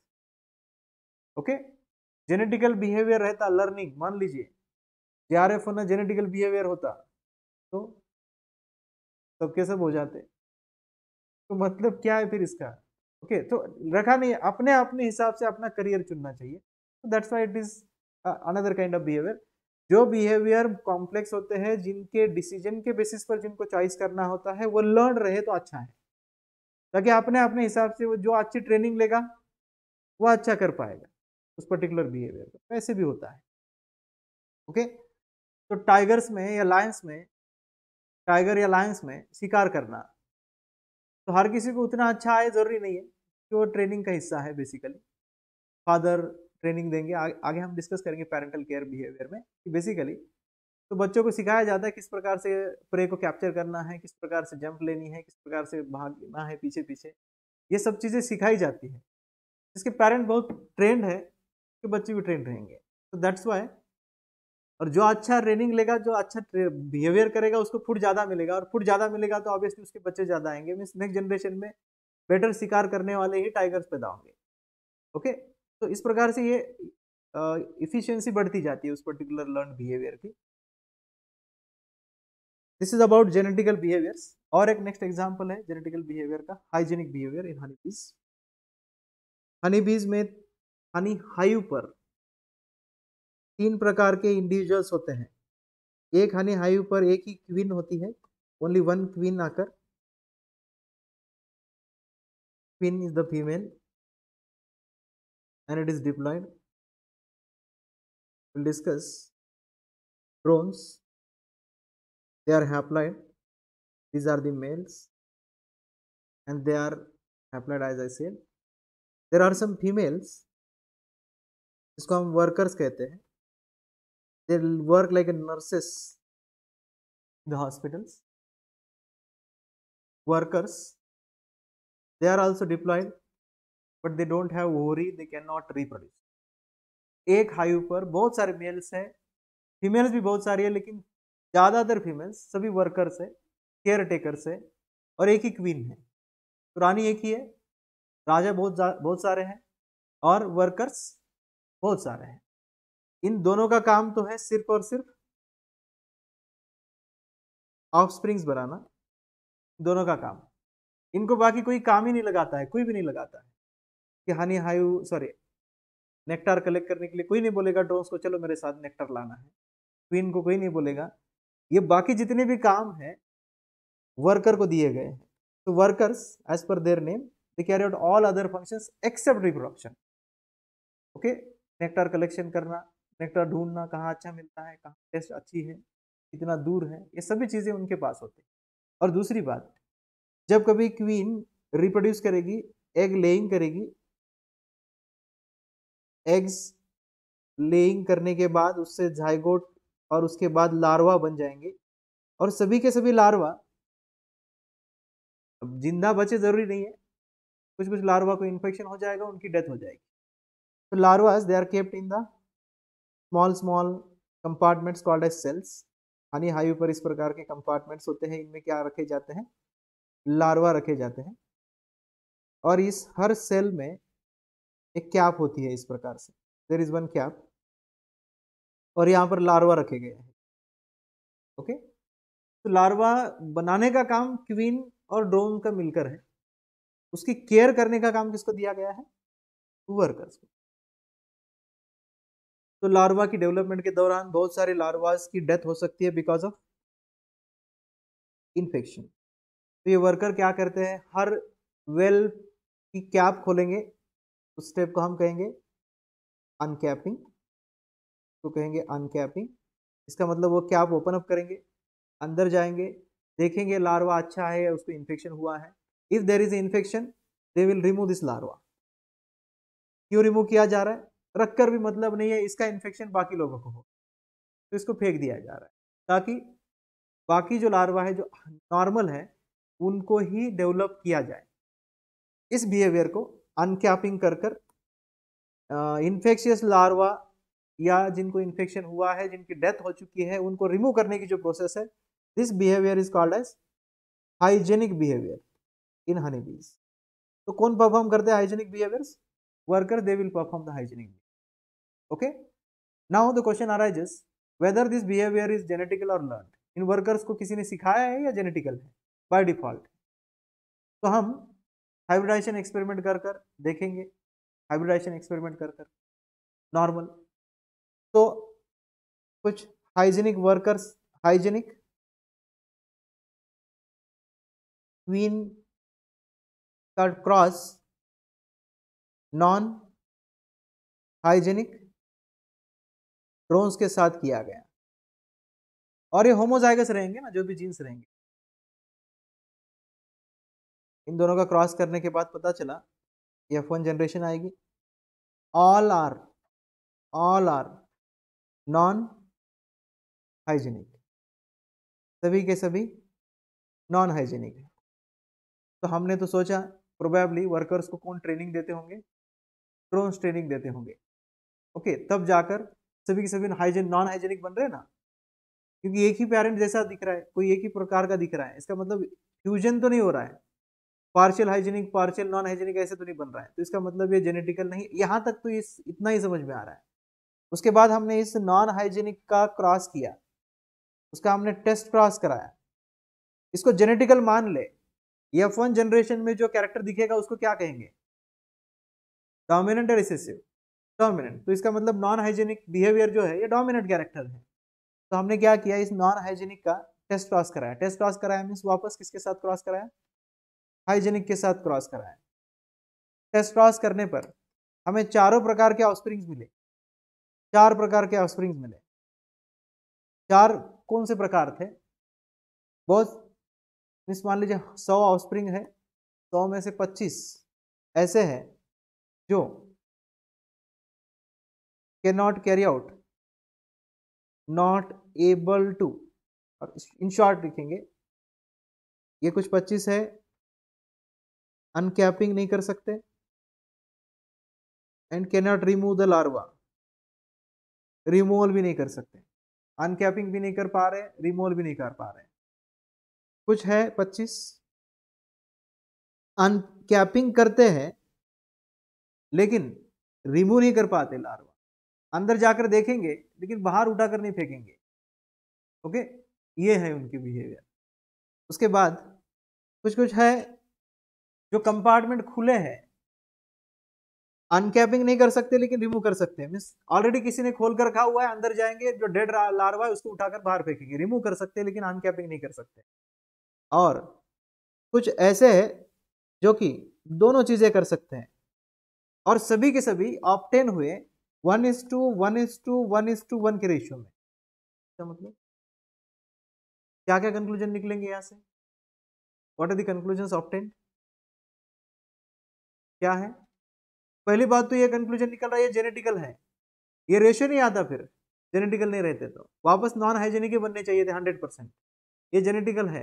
ओके जेनेटिकल बिहेवियर रहता लर्निंग मान लीजिए जे होना जेनेटिकल बिहेवियर होता तो सबके सब हो जाते तो मतलब क्या है फिर इसका ओके okay, तो रखा नहीं अपने अपने हिसाब से अपना करियर चुनना चाहिए that's why it is another kind of behaviour जो बिहेवियर कॉम्प्लेक्स होते हैं जिनके डिसीजन के बेसिस पर जिनको चॉइस करना होता है वो लर्न रहे तो अच्छा है ताकि आपने अपने हिसाब से वो जो अच्छी ट्रेनिंग लेगा वो अच्छा कर पाएगा उस पर्टिकुलर बिहेवियर पर वैसे भी होता है ओके तो टाइगर्स में या लायंस में टाइगर या लायंस में शिकार करना तो हर किसी को उतना अच्छा आए ज़रूरी नहीं है कि वो ट्रेनिंग का हिस्सा है बेसिकली फादर ट्रेनिंग देंगे आ, आगे हम डिस्कस करेंगे पेरेंटल केयर बिहेवियर में कि बेसिकली तो बच्चों को सिखाया जाता है किस प्रकार से प्रे को कैप्चर करना है किस प्रकार से जंप लेनी है किस प्रकार से भागना है पीछे पीछे ये सब चीज़ें सिखाई जाती है इसके पेरेंट बहुत ट्रेंड है कि बच्चे भी ट्रेंड रहेंगे तो दैट्स वाई और जो अच्छा ट्रेनिंग लेगा जो अच्छा बिहेवियर करेगा उसको फूड ज़्यादा मिलेगा और फूड ज़्यादा मिलेगा तो ऑब्वियसली उसके बच्चे ज़्यादा आएंगे मीन्स नेक्स्ट जनरेशन में बेटर शिकार करने वाले ही टाइगर्स पैदा होंगे ओके तो इस प्रकार से ये इफिशियंसी बढ़ती जाती है उस पर्टिकुलर लर्न बिहेवियर की this is about genetical behaviours और एक नेक्स्ट एग्जाम्पल है जेनेटिकल बिहेवियर का hygienic behaviour in honey bees honey बीज में हनी हाइव पर तीन प्रकार के इंडिविजुअल्स होते हैं एक हनी हाइव पर एक ही क्वीन होती है ओनली वन क्वीन आकर queen is the female and it is deployed. We'll discuss drones. They are haploid. These are the males, and they are haploid as I said. There are some females. इसको हम workers कहते हैं. They work like nurses in the hospitals. Workers. They are also deployed but they don't have ovary they can not reproduce एक hive पर बहुत सारे mails हैं females भी बहुत सारी है लेकिन ज़्यादातर फीमेल्स सभी वर्कर्स है केयर टेकर्स है और एक ही क्वीन है तो रानी एक ही है राजा बहुत बहुत सारे हैं और वर्कर्स बहुत सारे हैं इन दोनों का काम तो है सिर्फ और सिर्फ ऑफ स्प्रिंग्स बनाना दोनों का काम इनको बाकी कोई काम ही नहीं लगाता है कोई भी नहीं लगाता है कि हानि हायु सॉरी नेक्टार कलेक्ट करने के लिए कोई नहीं बोलेगा ड्रोन्स को चलो मेरे साथ नेक्टर लाना है क्वीन को कोई नहीं बोलेगा ये बाकी जितने भी काम हैं वर्कर को दिए गए हैं तो workers as per their name they carry out all other functions except reproduction okay nectar collection करना नेक्टर ढूंढना कहाँ अच्छा मिलता है कहाँ टेस्ट अच्छी है कितना दूर है ये सभी चीज़ें उनके पास होती और दूसरी बात जब कभी क्वीन रिप्रोड्यूस करेगी एग लेइंग करेगी एग्स लेइंग करने के बाद उससे झाइगोट और उसके बाद लार्वा बन जाएंगे और सभी के सभी लार्वा अब जिंदा बचे जरूरी नहीं है कुछ कुछ लार्वा को इन्फेक्शन हो जाएगा उनकी डेथ हो जाएगी तो larvas they are capped in the small small compartments called as cells यानी हाई पर इस प्रकार के कंपार्टमेंट्स होते हैं इनमें क्या रखे जाते हैं लार्वा रखे जाते हैं और इस हर सेल में एक कैप होती है इस प्रकार से देर इज वन कैप और यहाँ पर लार्वा रखे गए हैं ओके तो लार्वा बनाने का काम क्वीन और ड्रोन का मिलकर है उसकी केयर करने का काम किसको दिया गया है वर्कर्स को तो लार्वा की डेवलपमेंट के दौरान बहुत सारे लार्वास की डेथ हो सकती है बिकॉज ऑफ इन्फेक्शन तो ये वर्कर क्या करते हैं हर वेल की कैप खोलेंगे उस स्टेप को हम कहेंगे अनकैपिंग तो कहेंगे अनकैपिंग इसका मतलब वो क्या आप ओपन अप करेंगे अंदर जाएंगे देखेंगे लार्वा अच्छा है या उसको इन्फेक्शन हुआ है if there is infection they will remove this larva क्यों रिमूव किया जा रहा है रखकर भी मतलब नहीं है इसका इन्फेक्शन बाकी लोगों को हो तो इसको फेंक दिया जा रहा है ताकि बाकी जो लार्वा है जो नॉर्मल है उनको ही डेवलप किया जाए इस बिहेवियर को अनकैपिंग कर कर इन्फेक्शियस लार्वा या जिनको इन्फेक्शन हुआ है जिनकी डेथ हो चुकी है उनको रिमूव करने की जो प्रोसेस है this behaviour is called as hygienic behaviour in honey bees तो कौन परफॉर्म करते हैं hygienic behaviour worker they will perform the hygienic okay now the question arises whether this behaviour is genetical or learn in workers को किसी ने सिखाया है या जेनेटिकल है बाय डिफॉल्ट तो हम हाइब्रिडाइजेशन एक्सपेरिमेंट कर कर देखेंगे हाइब्रिडाइजेशन एक्सपेरिमेंट कर कर नॉर्मल तो कुछ हाइजीनिक वर्कर्स हाइजीनिक क्वीन का क्रॉस नॉन हाइजेनिक ड्रोन्स के साथ किया गया और ये होमोजाइगस रहेंगे ना जो भी जीन्स रहेंगे इन दोनों का क्रॉस करने के बाद पता चला कि एफ वन जनरेशन आएगी all are all are non hygienic सभी के सभी नॉन हाइजीनिक है तो हमने तो सोचा प्रोबेबली वर्कर्स को कौन ट्रेनिंग देते होंगे ड्रोन्स ट्रेनिंग देते होंगे ओके तब जाकर सभी के सभी हाइजीन नॉन हाइजीनिक बन रहे ना क्योंकि एक ही पेरेंट जैसा दिख रहा है कोई एक ही प्रकार का दिख रहा है इसका मतलब फ्यूजन तो नहीं हो रहा है partial hygienic partial non hygienic ऐसे तो नहीं बन रहा है तो इसका मतलब ये जेनेटिकल नहीं यहाँ तक तो इस इतना ही समझ में आ रहा है उसके बाद हमने इस नॉन हाइजीनिक का क्रॉस किया उसका हमने टेस्ट क्रॉस कराया इसको जेनेटिकल मान ले एफ वन जनरेशन में जो कैरेक्टर दिखेगा उसको क्या कहेंगे डोमिनेंट और रिसेसिव डोमिनेंट तो इसका मतलब नॉन हाइजेनिक बिहेवियर जो है ये डोमिनेंट कैरेक्टर है तो हमने क्या किया इस नॉन हाइजेनिक का टेस्ट क्रॉस कराया टेस्ट क्रॉस कराया मीन्स वापस किसके साथ क्रॉस कराया हाइजेनिक के साथ क्रॉस कराया टेस्ट क्रॉस करने पर हमें चारों प्रकार के ऑफस्प्रिंग्स मिले चार प्रकार के ऑफस्प्रिंग्स मिले चार कौन से प्रकार थे बहुत मिस मान लीजिए सौ ऑफस्प्रिंग है सौ में से पच्चीस ऐसे हैं जो के not carry out not able to or in short लिखेंगे ये कुछ पच्चीस है अनकैपिंग नहीं कर सकते and can not remove the larva removal भी नहीं कर सकते अनकैपिंग भी नहीं कर पा रहे रिमूवल भी नहीं कर पा रहे कुछ है पच्चीस अनकैपिंग करते हैं लेकिन रिमूव नहीं कर पाते लार्वा अंदर जाकर देखेंगे लेकिन बाहर उठाकर नहीं फेंकेंगे ओके ये है उनकी बिहेवियर उसके बाद कुछ कुछ है जो कंपार्टमेंट खुले हैं अनकैपिंग नहीं कर सकते लेकिन रिमूव कर सकते हैं मीन्स ऑलरेडी किसी ने खोल कर रखा हुआ है अंदर जाएंगे जो डेड लार्वा है उसको उठाकर बाहर फेंकेंगे रिमूव कर सकते हैं लेकिन अनकैपिंग नहीं कर सकते और कुछ ऐसे है जो कि दोनों चीज़ें कर सकते हैं और सभी के सभी ऑप्टेन हुए one is to one is to one is to one के रेशियो में क्या मतलब क्या क्या कंक्लूजन निकलेंगे यहाँ से what are the conclusion obtained क्या है पहली बात तो ये कंक्लूजन निकल रहा है ये जेनेटिकल है ये रेशियो नहीं आता फिर जेनेटिकल नहीं रहते तो वापस नॉन हाइजेनिक ही बनने चाहिए थे हंड्रेड परसेंट ये जेनेटिकल है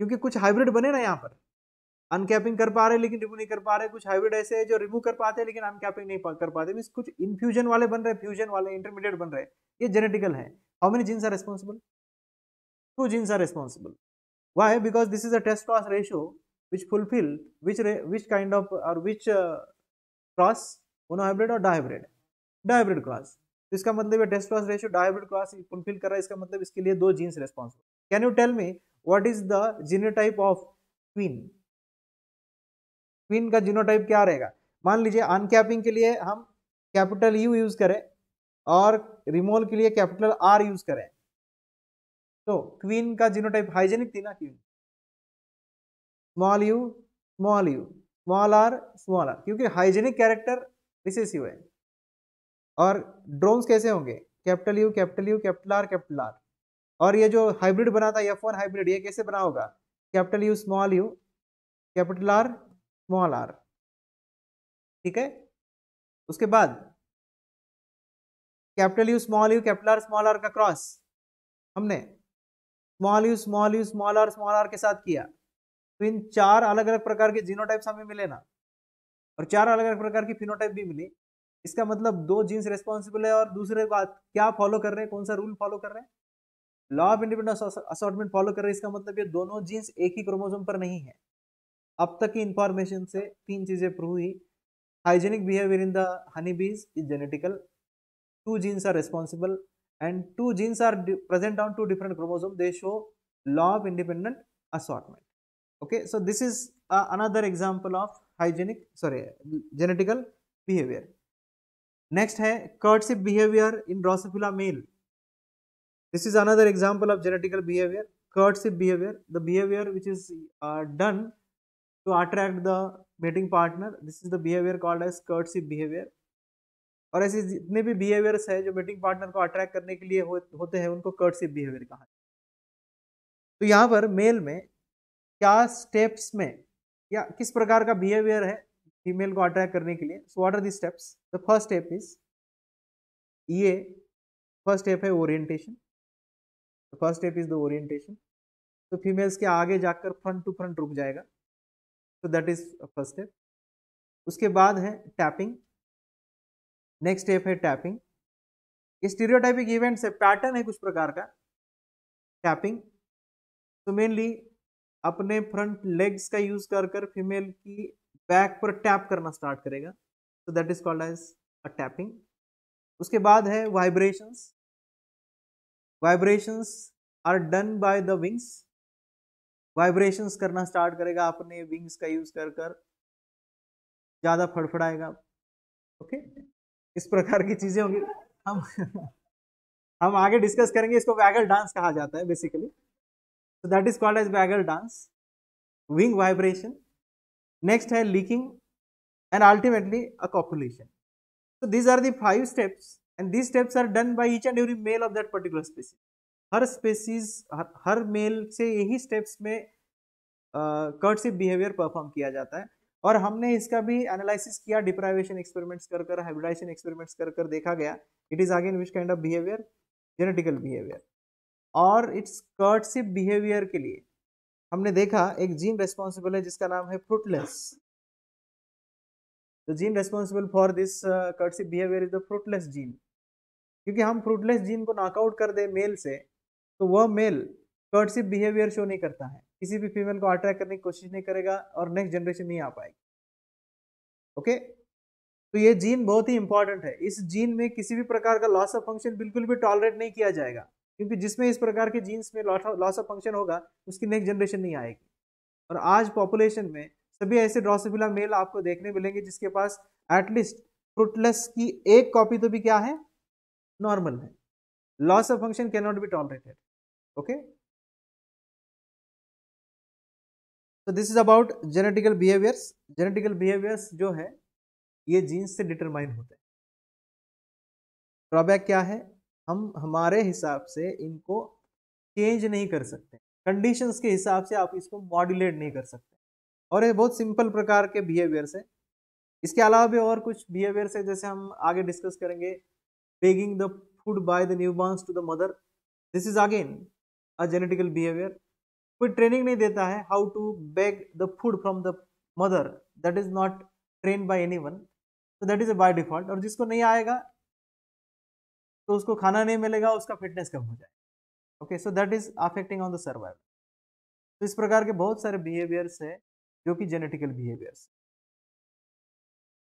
क्योंकि कुछ हाइब्रिड बने ना यहाँ पर अनकैपिंग कर पा रहे लेकिन रिमूव नहीं कर पा रहे कुछ हाइब्रिड ऐसे है जो रिमूव कर पाते हैं लेकिन अनकैपिंग नहीं कर पाते मीन कुछ इन्फ्यूजन वाले बन रहे फ्यूजन वाले इंटरमीडिएट बन रहे ये जेनेटिकल है how many genes are responsible two genes are responsible why because this is a test class ratio which fulfill which which kind of or which uh, cross monohybrid or dihybrid dihybrid cross तो इसका मतलब है test cross ratio dihybrid cross fulfill कर रहा है इसका मतलब इसके लिए दो genes responsible can you tell me what is the genotype of queen queen का जीनोटाइप क्या रहेगा मान लीजिए अनकैपिंग के लिए हम कैपिटल यू यूज करें और रिमोल के लिए कैपिटल आर यूज करें तो क्वीन का जीनोटाइप हाइजेनिक थी ना queen small U small U small R small R क्योंकि हाइजेनिक कैरेक्टर रिसेसिव है और ड्रोन्स कैसे होंगे capital U capital U capital R capital R और ये जो हाइब्रिड बना था एफ वन हाइब्रिड ये कैसे बना होगा capital U small U capital R small R ठीक है उसके बाद capital U small U capital R small R का क्रॉस हमने small U small U small R small R के साथ किया तो इन चार अलग अलग प्रकार के जीनोटाइप्स हमें मिले ना और चार अलग अलग प्रकार की फिनोटाइप भी मिली इसका मतलब दो जीन्स रेस्पॉन्सिबल है और दूसरे बात क्या फॉलो कर रहे हैं कौन सा रूल फॉलो कर रहे हैं law of independence assortment follow कर रहे हैं इसका मतलब ये दोनों जीन्स एक ही क्रोमोसोम पर नहीं है अब तक की इंफॉर्मेशन से तीन चीजें प्रूव हुई hygienic behaviour in the honey bees is genetical two genes are responsible and two genes are present on two different chromosomes they show law of independent assortment okay so this is uh, another example of hygienic sorry genetical behavior next hai courtship behavior in drosophila male this is another example of genetical behavior courtship behavior the behavior which is uh, done to attract the mating partner this is the behavior called as courtship behavior और ऐसे जितने भी behaviours है जो mating partner को attract करने के लिए हो, होते हैं उनको कर्टसिप बिहेवियर कहा तो यहाँ पर मेल में क्या स्टेप्स में या किस प्रकार का बिहेवियर है फीमेल को अट्रैक्ट करने के लिए so what are the steps the first step is ये फर्स्ट स्टेप है orientation the first step is the orientation तो फीमेल्स के आगे जाकर फ्रंट टू फ्रंट रुक जाएगा तो दैट इज फर्स्ट स्टेप उसके बाद है टैपिंग नेक्स्ट स्टेप है टैपिंग ये स्टीरियोटाइपिक इवेंट्स है पैटर्न है कुछ प्रकार का टैपिंग तो मेनली अपने फ्रंट लेग्स का यूज कर कर फीमेल की बैक पर टैप करना स्टार्ट करेगा तो that is called as a tapping उसके बाद है vibrations vibrations are done by the wings vibrations करना स्टार्ट करेगा अपने विंग्स का यूज कर कर ज़्यादा फड़फड़ाएगा ओके इस प्रकार की चीज़ें होंगी हम हम आगे डिस्कस करेंगे इसको वैगल डांस कहा जाता है basically so that is called as bagel dance wing vibration next है leaking and ultimately a copulation so these are the five steps and these steps are done by each and every male of that particular species her species her, her male se yahi steps mein में कर्टसिप behavior perform kiya jata hai और हमने इसका भी analysis किया deprivation experiments कर कर hybridisation experiments कर कर देखा गया it is again which kind of behaviour genetical behaviour और इट्स कर्टसिप बिहेवियर के लिए हमने देखा एक जीन रेस्पॉन्सिबल है जिसका नाम है फ्रूटलेस तो gene responsible for this courtship behaviour is the fruitless gene क्योंकि हम फ्रूटलेस जीन को नॉकआउट कर दे मेल से तो वह मेल कर्टसिप बिहेवियर शो नहीं करता है किसी भी फीमेल को अट्रैक्ट करने की कोशिश नहीं करेगा और नेक्स्ट जनरेशन नहीं आ पाएगी ओके तो ये जीन बहुत ही इंपॉर्टेंट है इस जीन में किसी भी प्रकार का लॉस ऑफ फंक्शन बिल्कुल भी टॉलरेट नहीं किया जाएगा क्योंकि जिसमें इस प्रकार के जीन्स में लॉस ऑफ फंक्शन होगा उसकी नेक्स्ट जनरेशन नहीं आएगी और आज पॉपुलेशन में सभी ऐसे ड्रॉसोफिला मेल आपको देखने मिलेंगे जिसके पास एटलीस्ट फ्रूटलेस की एक कॉपी तो भी क्या है नॉर्मल है loss of function can not be tolerated okay तो this is about genetical behaviours genetical behaviours जो है ये जीन्स से डिटरमाइन होते हैं ड्रॉबैक क्या है हम हमारे हिसाब से इनको चेंज नहीं कर सकते कंडीशंस के हिसाब से आप इसको मॉड्यूलेट नहीं कर सकते और ये बहुत सिंपल प्रकार के बिहेवियर्स है इसके अलावा भी और कुछ बिहेवियर्स है जैसे हम आगे डिस्कस करेंगे begging the food by the new born to the mother this is again a genetical behaviour कोई ट्रेनिंग नहीं देता है how to beg the food from the mother that is not train by any one so that is a by default और जिसको नहीं आएगा तो उसको खाना नहीं मिलेगा उसका फिटनेस कम हो जाएगा okay so that is affecting on the survival तो इस प्रकार के बहुत सारे बिहेवियर्स है जो कि जेनेटिकल बिहेवियर्स